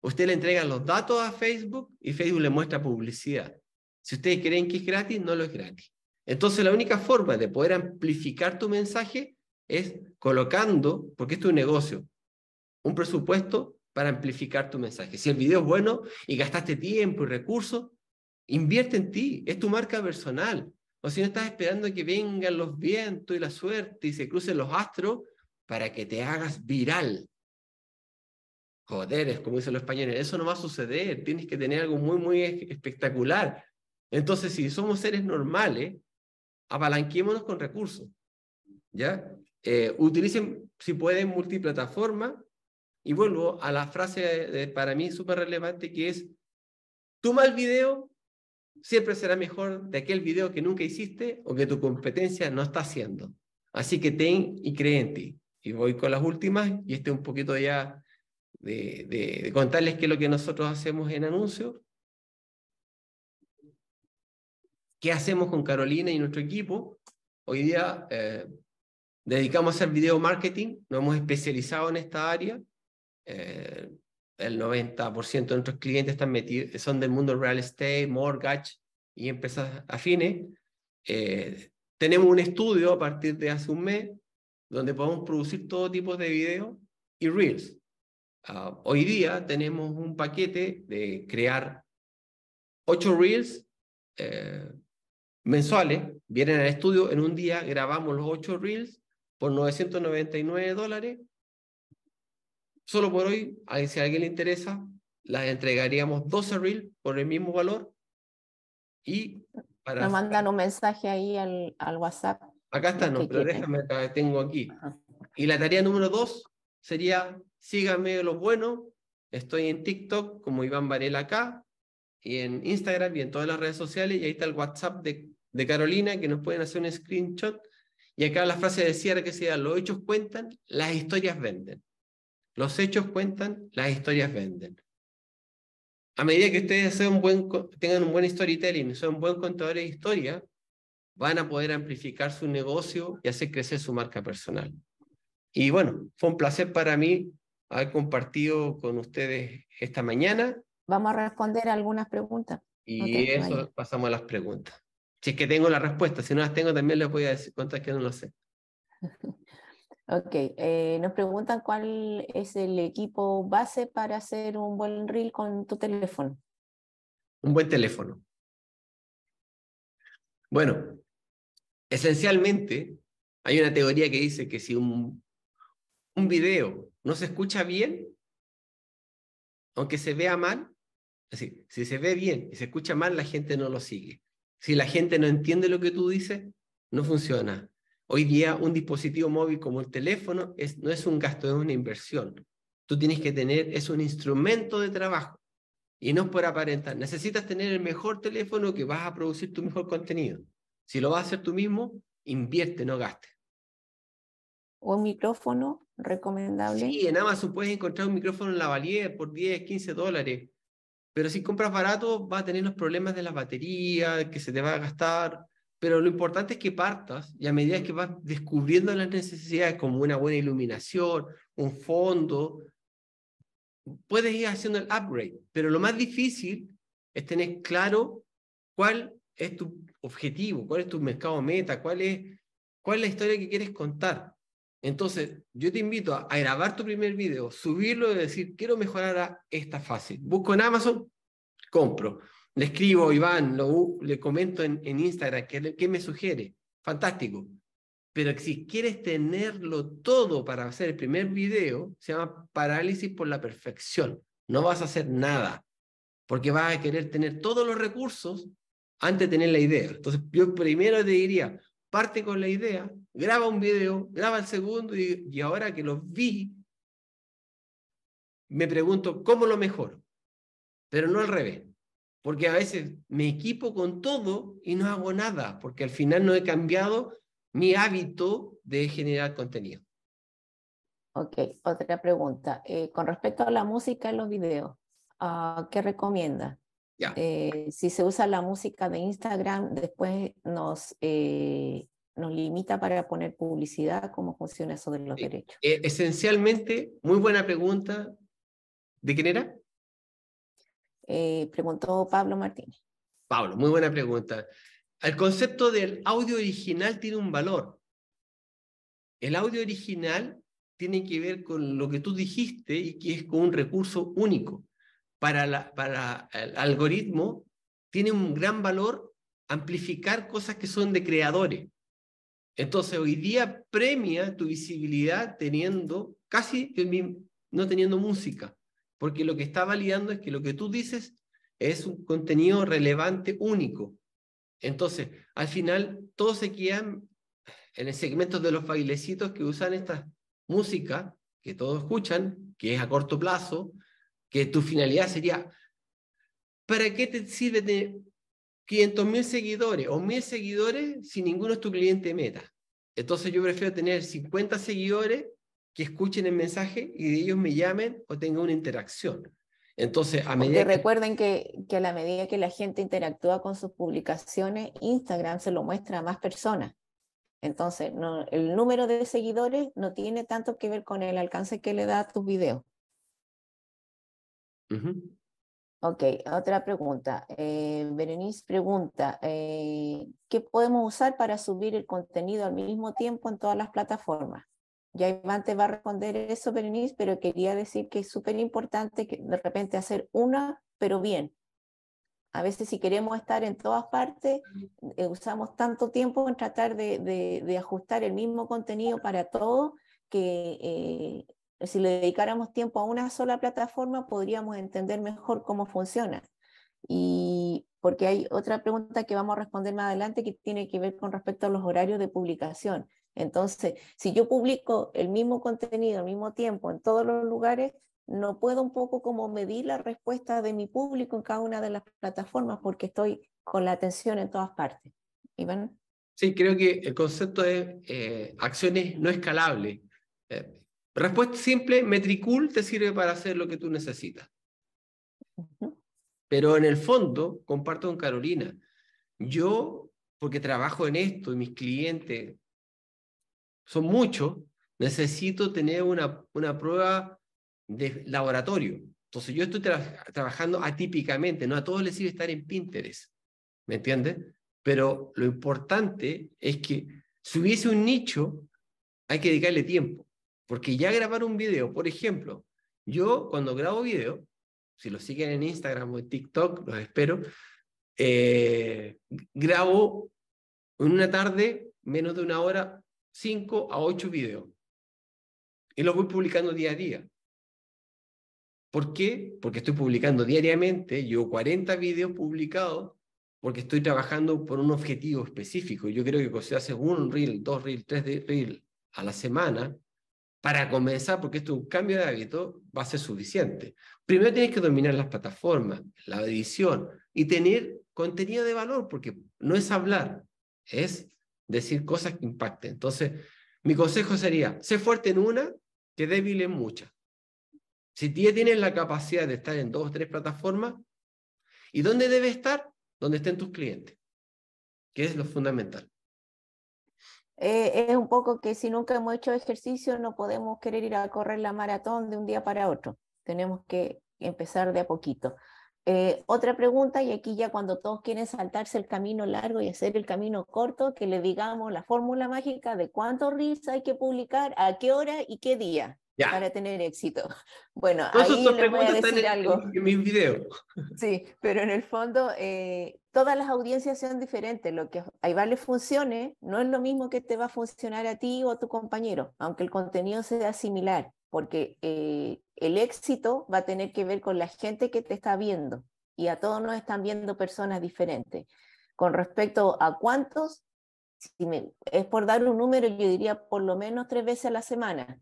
usted le entrega los datos a Facebook y Facebook le muestra publicidad. Si ustedes creen que es gratis, no lo es gratis. Entonces la única forma de poder amplificar tu mensaje es colocando, porque esto es un negocio, un presupuesto para amplificar tu mensaje. Si el video es bueno y gastaste tiempo y recursos, invierte en ti, es tu marca personal. O si no estás esperando que vengan los vientos y la suerte y se crucen los astros para que te hagas viral. Joder, es como dicen los españoles, eso no va a suceder, tienes que tener algo muy, muy espectacular. Entonces, si somos seres normales, apalanquémonos con recursos. ¿Ya? Eh, utilicen, si pueden, multiplataforma. Y vuelvo a la frase para mí súper relevante que es, toma el video, siempre será mejor de aquel video que nunca hiciste o que tu competencia no está haciendo. Así que ten y cree en ti. Y voy con las últimas y este un poquito ya de, contarles qué es lo que nosotros hacemos en anuncios. ¿Qué hacemos con Carolina y nuestro equipo? Hoy día eh, dedicamos al video marketing, nos hemos especializado en esta área. Eh, el 90% de nuestros clientes están metidos, son del mundo real estate, mortgage y empresas afines. Eh, tenemos un estudio a partir de hace un mes donde podemos producir todo tipo de videos y reels. Ah, hoy día tenemos un paquete de crear ocho reels eh, mensuales. Vienen al estudio en un día, grabamos los ocho reels por 999 dólares solo por hoy, si a alguien le interesa, las entregaríamos 12 reels por el mismo valor y para... Nos mandan un mensaje ahí al, WhatsApp. Acá está, no, pero déjame, tengo aquí. Y la tarea número dos sería, síganme lo bueno. estoy en TikTok como Iván Varela acá, y en Instagram y en todas las redes sociales, y ahí está el WhatsApp de, Carolina, que nos pueden hacer un screenshot, y acá la frase de cierre que sea, los hechos cuentan, las historias venden. Los hechos cuentan, las historias venden. A medida que ustedes sean un buen, tengan un buen storytelling, sean un buen contador de historia, van a poder amplificar su negocio y hacer crecer su marca personal. Y bueno, fue un placer para mí haber compartido con ustedes esta mañana. Vamos a responder algunas preguntas. Y eso pasamos a las preguntas. Si es que tengo las respuesta, si no las tengo también les voy a decir cuántas que no lo sé. Ok, eh, nos preguntan cuál es el equipo base para hacer un buen reel con tu teléfono. Un buen teléfono. Bueno, esencialmente hay una teoría que dice que si un, un video no se escucha bien, aunque se vea mal, así, si se ve bien y se escucha mal, la gente no lo sigue. Si la gente no entiende lo que tú dices, no funciona. Hoy día un dispositivo móvil como el teléfono es, no es un gasto, es una inversión. Tú tienes que tener, es un instrumento de trabajo y no es por aparentar. Necesitas tener el mejor teléfono que vas a producir tu mejor contenido. Si lo vas a hacer tú mismo, invierte, no gaste. O un micrófono recomendable. Sí, en Amazon puedes encontrar un micrófono en la valier por 10, 15 dólares. Pero si compras barato, vas a tener los problemas de la batería, que se te va a gastar pero lo importante es que partas y a medida que vas descubriendo las necesidades como una buena iluminación, un fondo, puedes ir haciendo el upgrade, pero lo más difícil es tener claro cuál es tu objetivo, cuál es tu mercado meta, cuál es, cuál la historia que quieres contar. Entonces, yo te invito a, grabar tu primer video, subirlo y decir, quiero mejorar esta fase. Busco en Amazon, compro le escribo, Iván, le comento en, Instagram qué que me sugiere. Fantástico. Pero si quieres tenerlo todo para hacer el primer video, se llama parálisis por la perfección. No vas a hacer nada, porque vas a querer tener todos los recursos antes de tener la idea. Entonces, yo primero te diría, parte con la idea, graba un video, graba el segundo y, ahora que lo vi, me pregunto, ¿cómo lo mejor? Pero no al revés porque a veces me equipo con todo y no hago nada, porque al final no he cambiado mi hábito de generar contenido. Ok, otra pregunta. Eh, con respecto a la música en los videos, ah, ¿qué recomienda? Eh, si se usa la música de Instagram, después nos, eh, nos limita para poner publicidad. ¿Cómo funciona eso de los derechos? Esencialmente, muy buena pregunta. ¿De quién era? Eh, preguntó Pablo Martínez. Pablo, muy buena pregunta. El concepto del audio original tiene un valor. El audio original tiene que ver con lo que tú dijiste y que es con un recurso único. Para, el algoritmo tiene un gran valor amplificar cosas que son de creadores. Entonces, hoy día premia tu visibilidad teniendo casi no teniendo música porque lo que está validando es que lo que tú dices es un contenido relevante único. Entonces, al final, todos se quedan en el segmento de los bailecitos que usan esta música, que todos escuchan, que es a corto plazo, que tu finalidad sería, ¿para qué te sirve de 500.000 seguidores o 1.000 seguidores si ninguno es tu cliente meta? Entonces yo prefiero tener 50 seguidores que escuchen el mensaje y de ellos me llamen o tengan una interacción. Entonces, a medida Porque recuerden que, a la medida que la gente interactúa con sus publicaciones, Instagram se lo muestra a más personas. Entonces, el número de seguidores no tiene tanto que ver con el alcance que le da a tus videos. Ok, otra pregunta. Eh, Berenice pregunta, eh, ¿qué podemos usar para subir el contenido al mismo tiempo en todas las plataformas? ya Iván va a responder eso, Berenice, pero quería decir que es súper importante que de repente hacer una, pero bien. A veces si queremos estar en todas partes, eh, usamos tanto tiempo en tratar de, ajustar el mismo contenido para todo que eh, si le dedicáramos tiempo a una sola plataforma podríamos entender mejor cómo funciona. Y porque hay otra pregunta que vamos a responder más adelante que tiene que ver con respecto a los horarios de publicación. Entonces, si yo publico el mismo contenido al mismo tiempo en todos los lugares, no puedo un poco como medir la respuesta de mi público en cada una de las plataformas porque estoy con la atención en todas partes. Iván. Sí, creo que el concepto de eh, acciones no escalables. Eh, respuesta simple, Metricool te sirve para hacer lo que tú necesitas. Pero en el fondo, comparto con Carolina, yo, porque trabajo en esto y mis clientes son muchos, necesito tener una, una prueba de laboratorio. Entonces yo estoy trabajando atípicamente, no a todos les sirve estar en Pinterest, ¿me entiendes? Pero lo importante es que si hubiese un nicho, hay que dedicarle tiempo, porque ya grabar un video, por ejemplo, yo cuando grabo video, si lo siguen en Instagram o en TikTok, los espero, eh, grabo en una tarde menos de una hora 5 a 8 videos. Y los voy publicando día a día. ¿Por qué? Porque estoy publicando diariamente, yo 40 videos publicados, porque estoy trabajando por un objetivo específico. Yo creo que se hace un reel, dos reels, tres reels a la semana, para comenzar, porque esto es un cambio de hábito, va a ser suficiente. Primero tienes que dominar las plataformas, la edición y tener contenido de valor, porque no es hablar, es decir cosas que impacten. Entonces, mi consejo sería, sé fuerte en una, que débil en muchas. Si tienes la capacidad de estar en dos o tres plataformas, ¿y dónde debe estar? Donde estén tus clientes, que es lo fundamental. Eh, es un poco que si nunca hemos hecho ejercicio no podemos querer ir a correr la maratón de un día para otro. Tenemos que empezar de a poquito. Eh, otra pregunta, y aquí ya cuando todos quieren saltarse el camino largo y hacer el camino corto, que le digamos la fórmula mágica de cuántos reels hay que publicar, a qué hora y qué día para tener éxito. Bueno, ahí le voy a decir algo. Sí, pero en el fondo eh, todas las audiencias son diferentes. Lo que Iván vale funcione no es lo mismo que te va a funcionar a ti o a tu compañero, aunque el contenido sea similar porque eh, el éxito va a tener que ver con la gente que te está viendo y a todos nos están viendo personas diferentes. Con respecto a cuántos, es por dar un número, yo diría por lo menos tres veces a la semana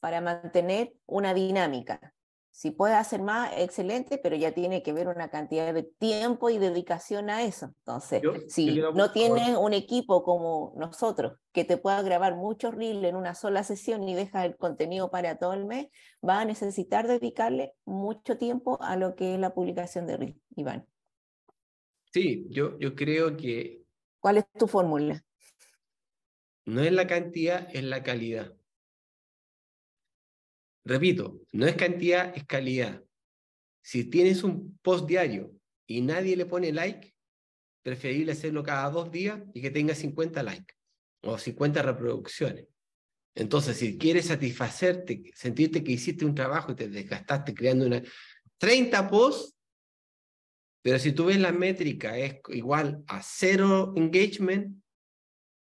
para mantener una dinámica. Si puede hacer más, excelente, pero ya tiene que ver una cantidad de tiempo y dedicación a eso. Entonces, si no tienes un equipo como nosotros que te pueda grabar muchos reels en una sola sesión y dejas el contenido para todo el mes, va a necesitar dedicarle mucho tiempo a lo que es la publicación de reels, Iván. Sí, yo, yo creo que... ¿Cuál es tu fórmula? No es la cantidad, es la calidad. Repito, no es cantidad, es calidad. Si tienes un post diario y nadie le pone like, preferible hacerlo cada dos días y que tenga 50 likes o 50 reproducciones. Entonces, si quieres satisfacerte, sentirte que hiciste un trabajo y te desgastaste creando una 30 posts, pero si tú ves la métrica es igual a cero engagement,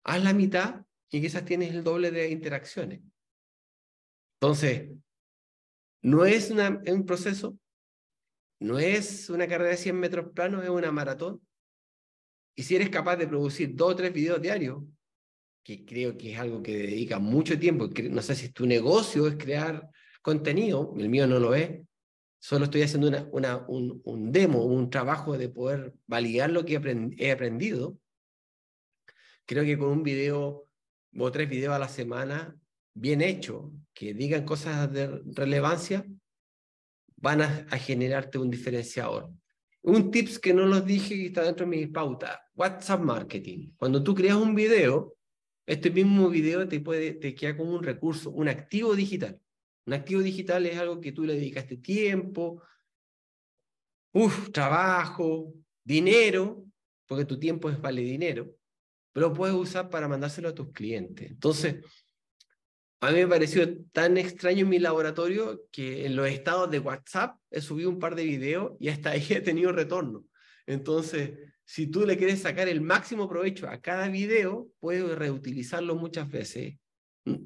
haz la mitad y quizás tienes el doble de interacciones. Entonces, no es, un proceso, no es una carrera de 100 metros planos, es una maratón. Y si eres capaz de producir dos o tres videos diarios, que creo que es algo que dedica mucho tiempo, no sé si tu negocio es crear contenido, el mío no lo es, solo estoy haciendo una, un, demo, un trabajo de poder validar lo que he aprendido. Creo que con un video o tres videos a la semana bien hecho, que digan cosas de relevancia, van a, generarte un diferenciador. Un tips que no los dije y está dentro de mi pauta, WhatsApp Marketing. Cuando tú creas un video, este mismo video te, puede, te queda como un recurso, un activo digital. Un activo digital es algo que tú le dedicaste tiempo, trabajo, dinero, porque tu tiempo es vale dinero, pero puedes usar para mandárselo a tus clientes. Entonces, a mí me pareció tan extraño en mi laboratorio que en los estados de WhatsApp he subido un par de videos y hasta ahí he tenido retorno. Entonces, si tú le quieres sacar el máximo provecho a cada video, puedes reutilizarlo muchas veces,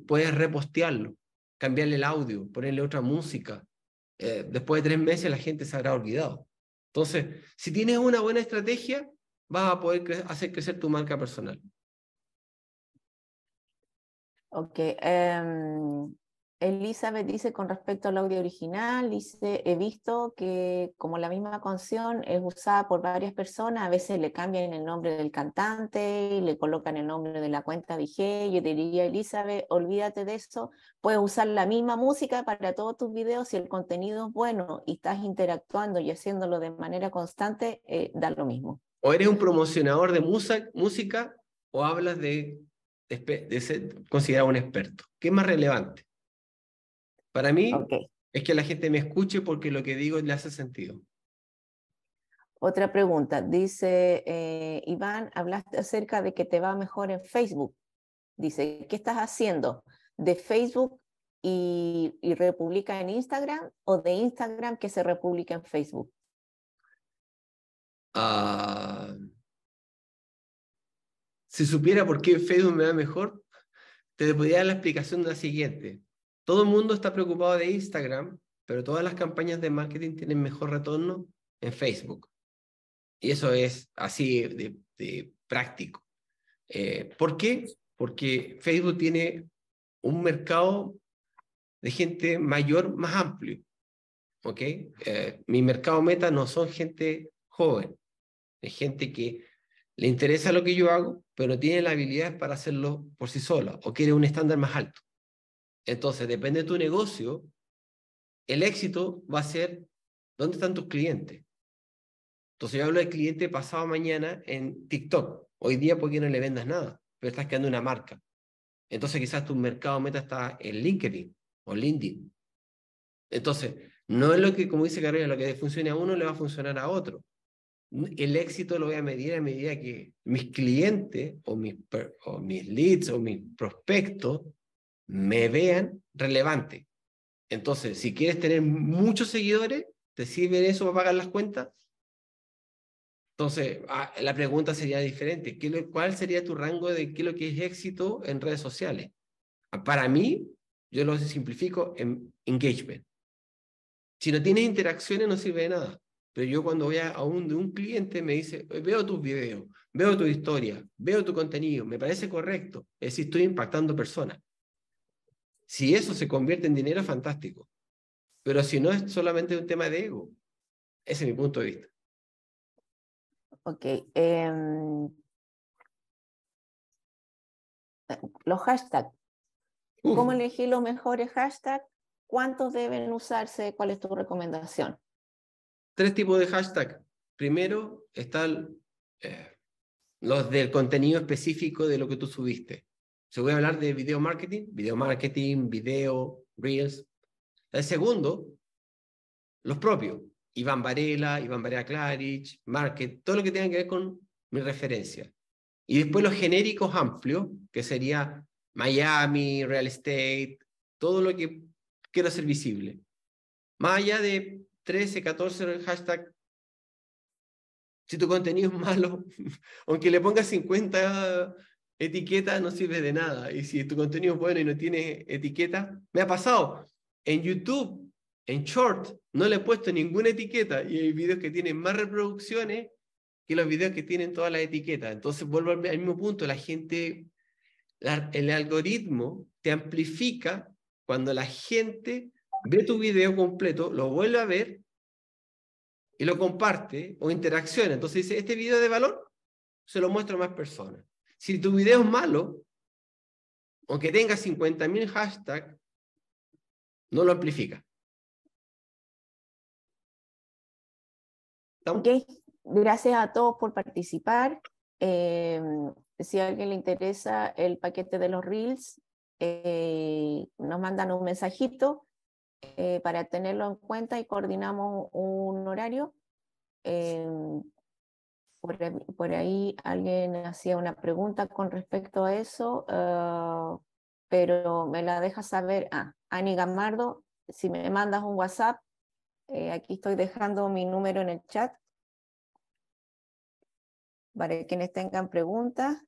puedes repostearlo, cambiarle el audio, ponerle otra música. Eh, después de tres meses la gente se habrá olvidado. Entonces, si tienes una buena estrategia, vas a poder hacer crecer tu marca personal. Ok. Em, Elizabeth dice con respecto al audio original, dice, he visto que como la misma canción es usada por varias personas, a veces le cambian el nombre del cantante le colocan el nombre de la cuenta VG. Yo diría, Elizabeth, olvídate de eso, puedes usar la misma música para todos tus videos si el contenido es bueno y estás interactuando y haciéndolo de manera constante, eh, da lo mismo. O eres un promocionador de música o hablas de de ser considerado un experto. ¿Qué es más relevante? Para mí es que la gente me escuche porque lo que digo le hace sentido. Otra pregunta. Dice, eh, Iván, hablaste acerca de que te va mejor en Facebook. Dice, ¿qué estás haciendo? ¿De Facebook y, y republica en Instagram o de Instagram que se republica en Facebook? Ah... Si supiera por qué Facebook me da mejor, te podría dar la explicación de la siguiente. Todo el mundo está preocupado de Instagram, pero todas las campañas de marketing tienen mejor retorno en Facebook. Y eso es así de, práctico. Eh, ¿Por qué? Porque Facebook tiene un mercado de gente mayor más amplio. ¿Ok? Eh, mi mercado meta no son gente joven, es gente que le interesa lo que yo hago, pero no tiene la habilidad para hacerlo por sí sola o quiere un estándar más alto. Entonces, depende de tu negocio, el éxito va a ser dónde están tus clientes. Entonces, yo hablo del cliente pasado mañana en TikTok. Hoy día, ¿por qué no le vendas nada, pero estás creando una marca. Entonces, quizás tu mercado meta está en LinkedIn o LinkedIn. Entonces, no es lo que, como dice Carolina, lo que funcione a uno le va a funcionar a otro el éxito lo voy a medir a medida que mis clientes o mis, leads o mis prospectos me vean relevante. Entonces, si quieres tener muchos seguidores, ¿te sirve eso para pagar las cuentas? Entonces, ah, la pregunta sería diferente. ¿Cuál sería tu rango de qué lo que es éxito en redes sociales? Ah, para mí, yo lo simplifico en engagement. Si no tienes interacciones, no sirve de nada. Pero yo cuando voy a, un, un cliente me dice, eh, veo tus videos, veo tu historia, veo tu contenido, me parece correcto. Es decir, estoy impactando personas. Si eso se convierte en dinero, fantástico. Pero si no, es solamente un tema de ego. Ese es mi punto de vista. Ok. Em, los hashtags. ¿Cómo elegir los mejores hashtags? ¿Cuántos deben usarse? ¿Cuál es tu recomendación? tres tipos de hashtag. Primero están eh, los del contenido específico de lo que tú subiste. Se voy a hablar de video marketing, video marketing, video, reels. El segundo, los propios. Iván Varela, Iván Varela Clarich, Market, todo lo que tenga que ver con mi referencia. Y después los genéricos amplios, que sería Miami, real estate, todo lo que quiero hacer visible. Más allá de 13, 14 hashtag. Si tu contenido es malo, aunque le pongas 50 etiquetas, no sirve de nada. Y si tu contenido es bueno y no tiene etiqueta, me ha pasado. En YouTube, en Short, no le he puesto ninguna etiqueta y hay videos que tienen más reproducciones que los videos que tienen todas las etiquetas. Entonces, vuelvo al mismo punto, la gente, el algoritmo te amplifica cuando la gente ve tu video completo, lo vuelve a ver y lo comparte o interacciona. Entonces dice, este video de valor se lo muestro a más personas. Si tu video es malo, aunque tenga 50.000 hashtags, no lo amplifica. ¿Estamos? Gracias a todos por participar. Eh, si a alguien le interesa el paquete de los Reels, eh, nos mandan un mensajito eh, para tenerlo en cuenta y coordinamos un horario. Em, por, ahí alguien hacía una pregunta con respecto a eso, ah, pero me la deja saber. Ah, Ani Gamardo, si me mandas un WhatsApp, eh, aquí estoy dejando mi número en el chat para quienes tengan preguntas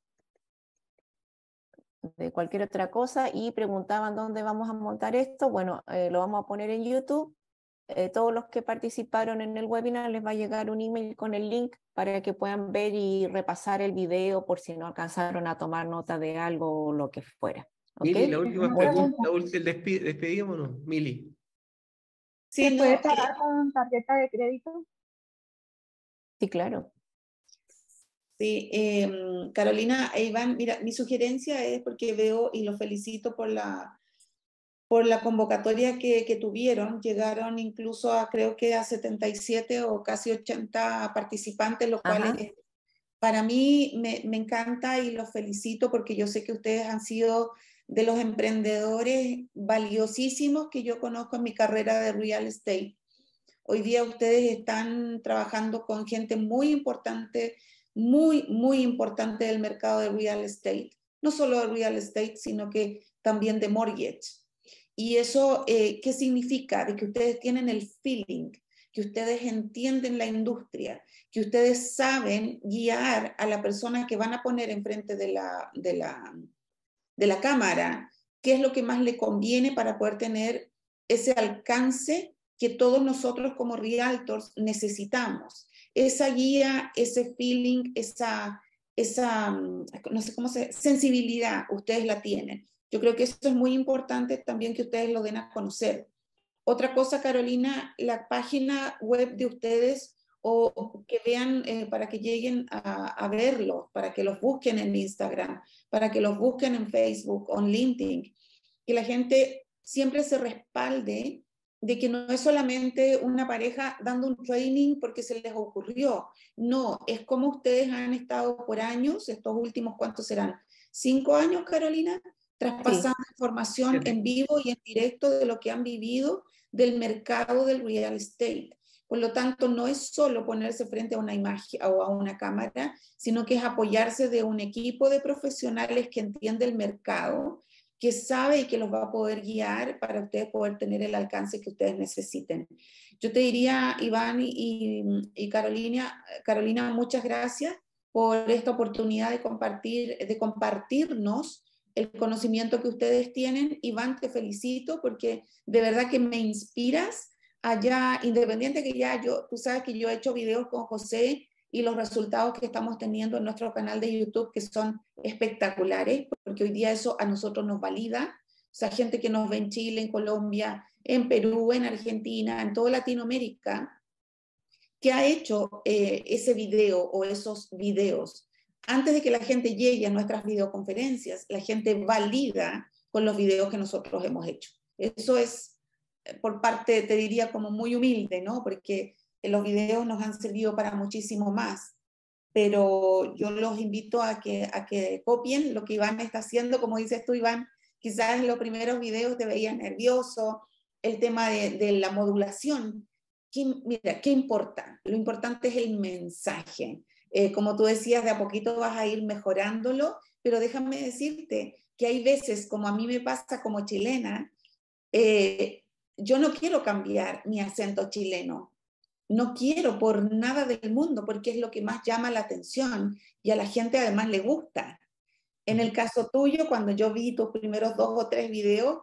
de cualquier otra cosa y preguntaban dónde vamos a montar esto, bueno, eh, lo vamos a poner en YouTube. Eh, todos los que participaron en el webinar les va a llegar un email con el link para que puedan ver y repasar el video por si no alcanzaron a tomar nota de algo o lo que fuera. ¿Okay? Mili, la última pregunta, el despedímonos, Mili. Sí, ¿puedes pagar con tarjeta de crédito? Sí, claro. Sí, em, Carolina e Iván, mira, mi sugerencia es porque veo y los felicito por la, la convocatoria que, tuvieron. Llegaron incluso a creo que a 77 o casi 80 participantes, lo cual eh, para mí me, me encanta y los felicito porque yo sé que ustedes han sido de los emprendedores valiosísimos que yo conozco en mi carrera de real estate. Hoy día ustedes están trabajando con gente muy importante muy, muy importante del mercado de real estate, no solo de real estate, sino que también de mortgage. ¿Y eso eh, qué significa? De que ustedes tienen el feeling, que ustedes entienden la industria, que ustedes saben guiar a la persona que van a poner enfrente de la, de la, de la cámara, qué es lo que más le conviene para poder tener ese alcance que todos nosotros como realtors necesitamos esa guía, ese feeling, esa, esa mm, sensibilidad, ustedes la tienen. Yo creo que eso es muy importante también que ustedes lo den a conocer. Otra cosa, Carolina, la página web de ustedes o que vean eh, para que lleguen a, a verlos, para que los busquen en Instagram, para que los busquen en Facebook, en LinkedIn, que la gente siempre se respalde de que no es solamente una pareja dando un training porque se les ocurrió. No, es como ustedes han estado por años, estos últimos, ¿cuántos serán? ¿Cinco años, Carolina? Traspasando información en vivo y en directo de lo que han vivido del mercado del real estate. Por lo tanto, no es solo ponerse frente a una imagen o a una cámara, sino que es apoyarse de un equipo de profesionales que entiende el mercado que sabe y que los va a poder guiar para ustedes poder tener el alcance que ustedes necesiten. Yo te diría, Iván y, y Carolina, Carolina, muchas gracias por esta oportunidad de, compartir, de compartirnos el conocimiento que ustedes tienen. Iván, te felicito porque de verdad que me inspiras allá, independiente que ya yo, tú sabes que yo he hecho videos con José y los resultados que estamos teniendo en nuestro canal de YouTube, que son espectaculares, porque hoy día eso a nosotros nos valida. O sea, gente que nos ve en Chile, en Colombia, en Perú, en Argentina, en toda Latinoamérica, que ha hecho eh, ese video o esos videos. Antes de que la gente llegue a nuestras videoconferencias, la gente valida con los videos que nosotros hemos hecho. Eso es eh, por parte, te diría, como muy humilde, ¿no? Porque los videos nos han servido para muchísimo más, pero yo los invito a que, a que copien lo que Iván está haciendo, como dices tú, Iván, quizás en los primeros videos te veías nervioso, el tema de, la modulación. ¿Qué, mira, ¿qué importa? Lo importante es el mensaje. Eh, como tú decías, de a poquito vas a ir mejorándolo, pero déjame decirte que hay veces, como a mí me pasa como chilena, eh, yo no quiero cambiar mi acento chileno, no quiero por nada del mundo, porque es lo que más llama la atención y a la gente además le gusta. En el caso tuyo, cuando yo vi tus primeros dos o tres videos,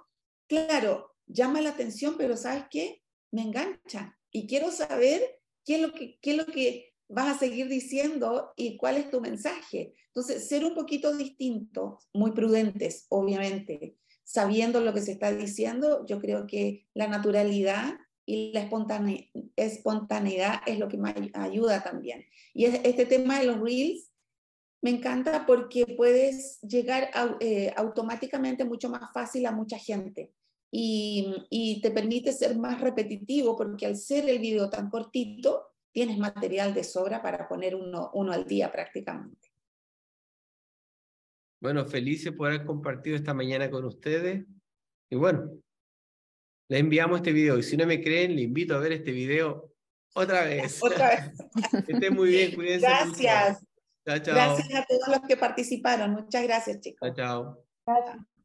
claro, llama la atención, pero ¿sabes qué? Me engancha y quiero saber qué es lo que, vas a seguir diciendo y cuál es tu mensaje. Entonces, ser un poquito distinto, muy prudentes, obviamente, sabiendo lo que se está diciendo, yo creo que la naturalidad y la espontaneidad es lo que me ayuda también. Y este tema de los reels me encanta porque puedes llegar eh, automáticamente mucho más fácil a mucha gente y, te permite ser más repetitivo porque al ser el video tan cortito, tienes material de sobra para poner uno, uno al día prácticamente. Bueno, feliz por haber compartido esta mañana con ustedes. Y bueno, le enviamos este video. Y si no me creen, le invito a ver este video otra vez. Otra vez. que estén muy bien, cuídense. Gracias. Gracias a todos los que participaron. Muchas gracias, chicos. Chao, chao.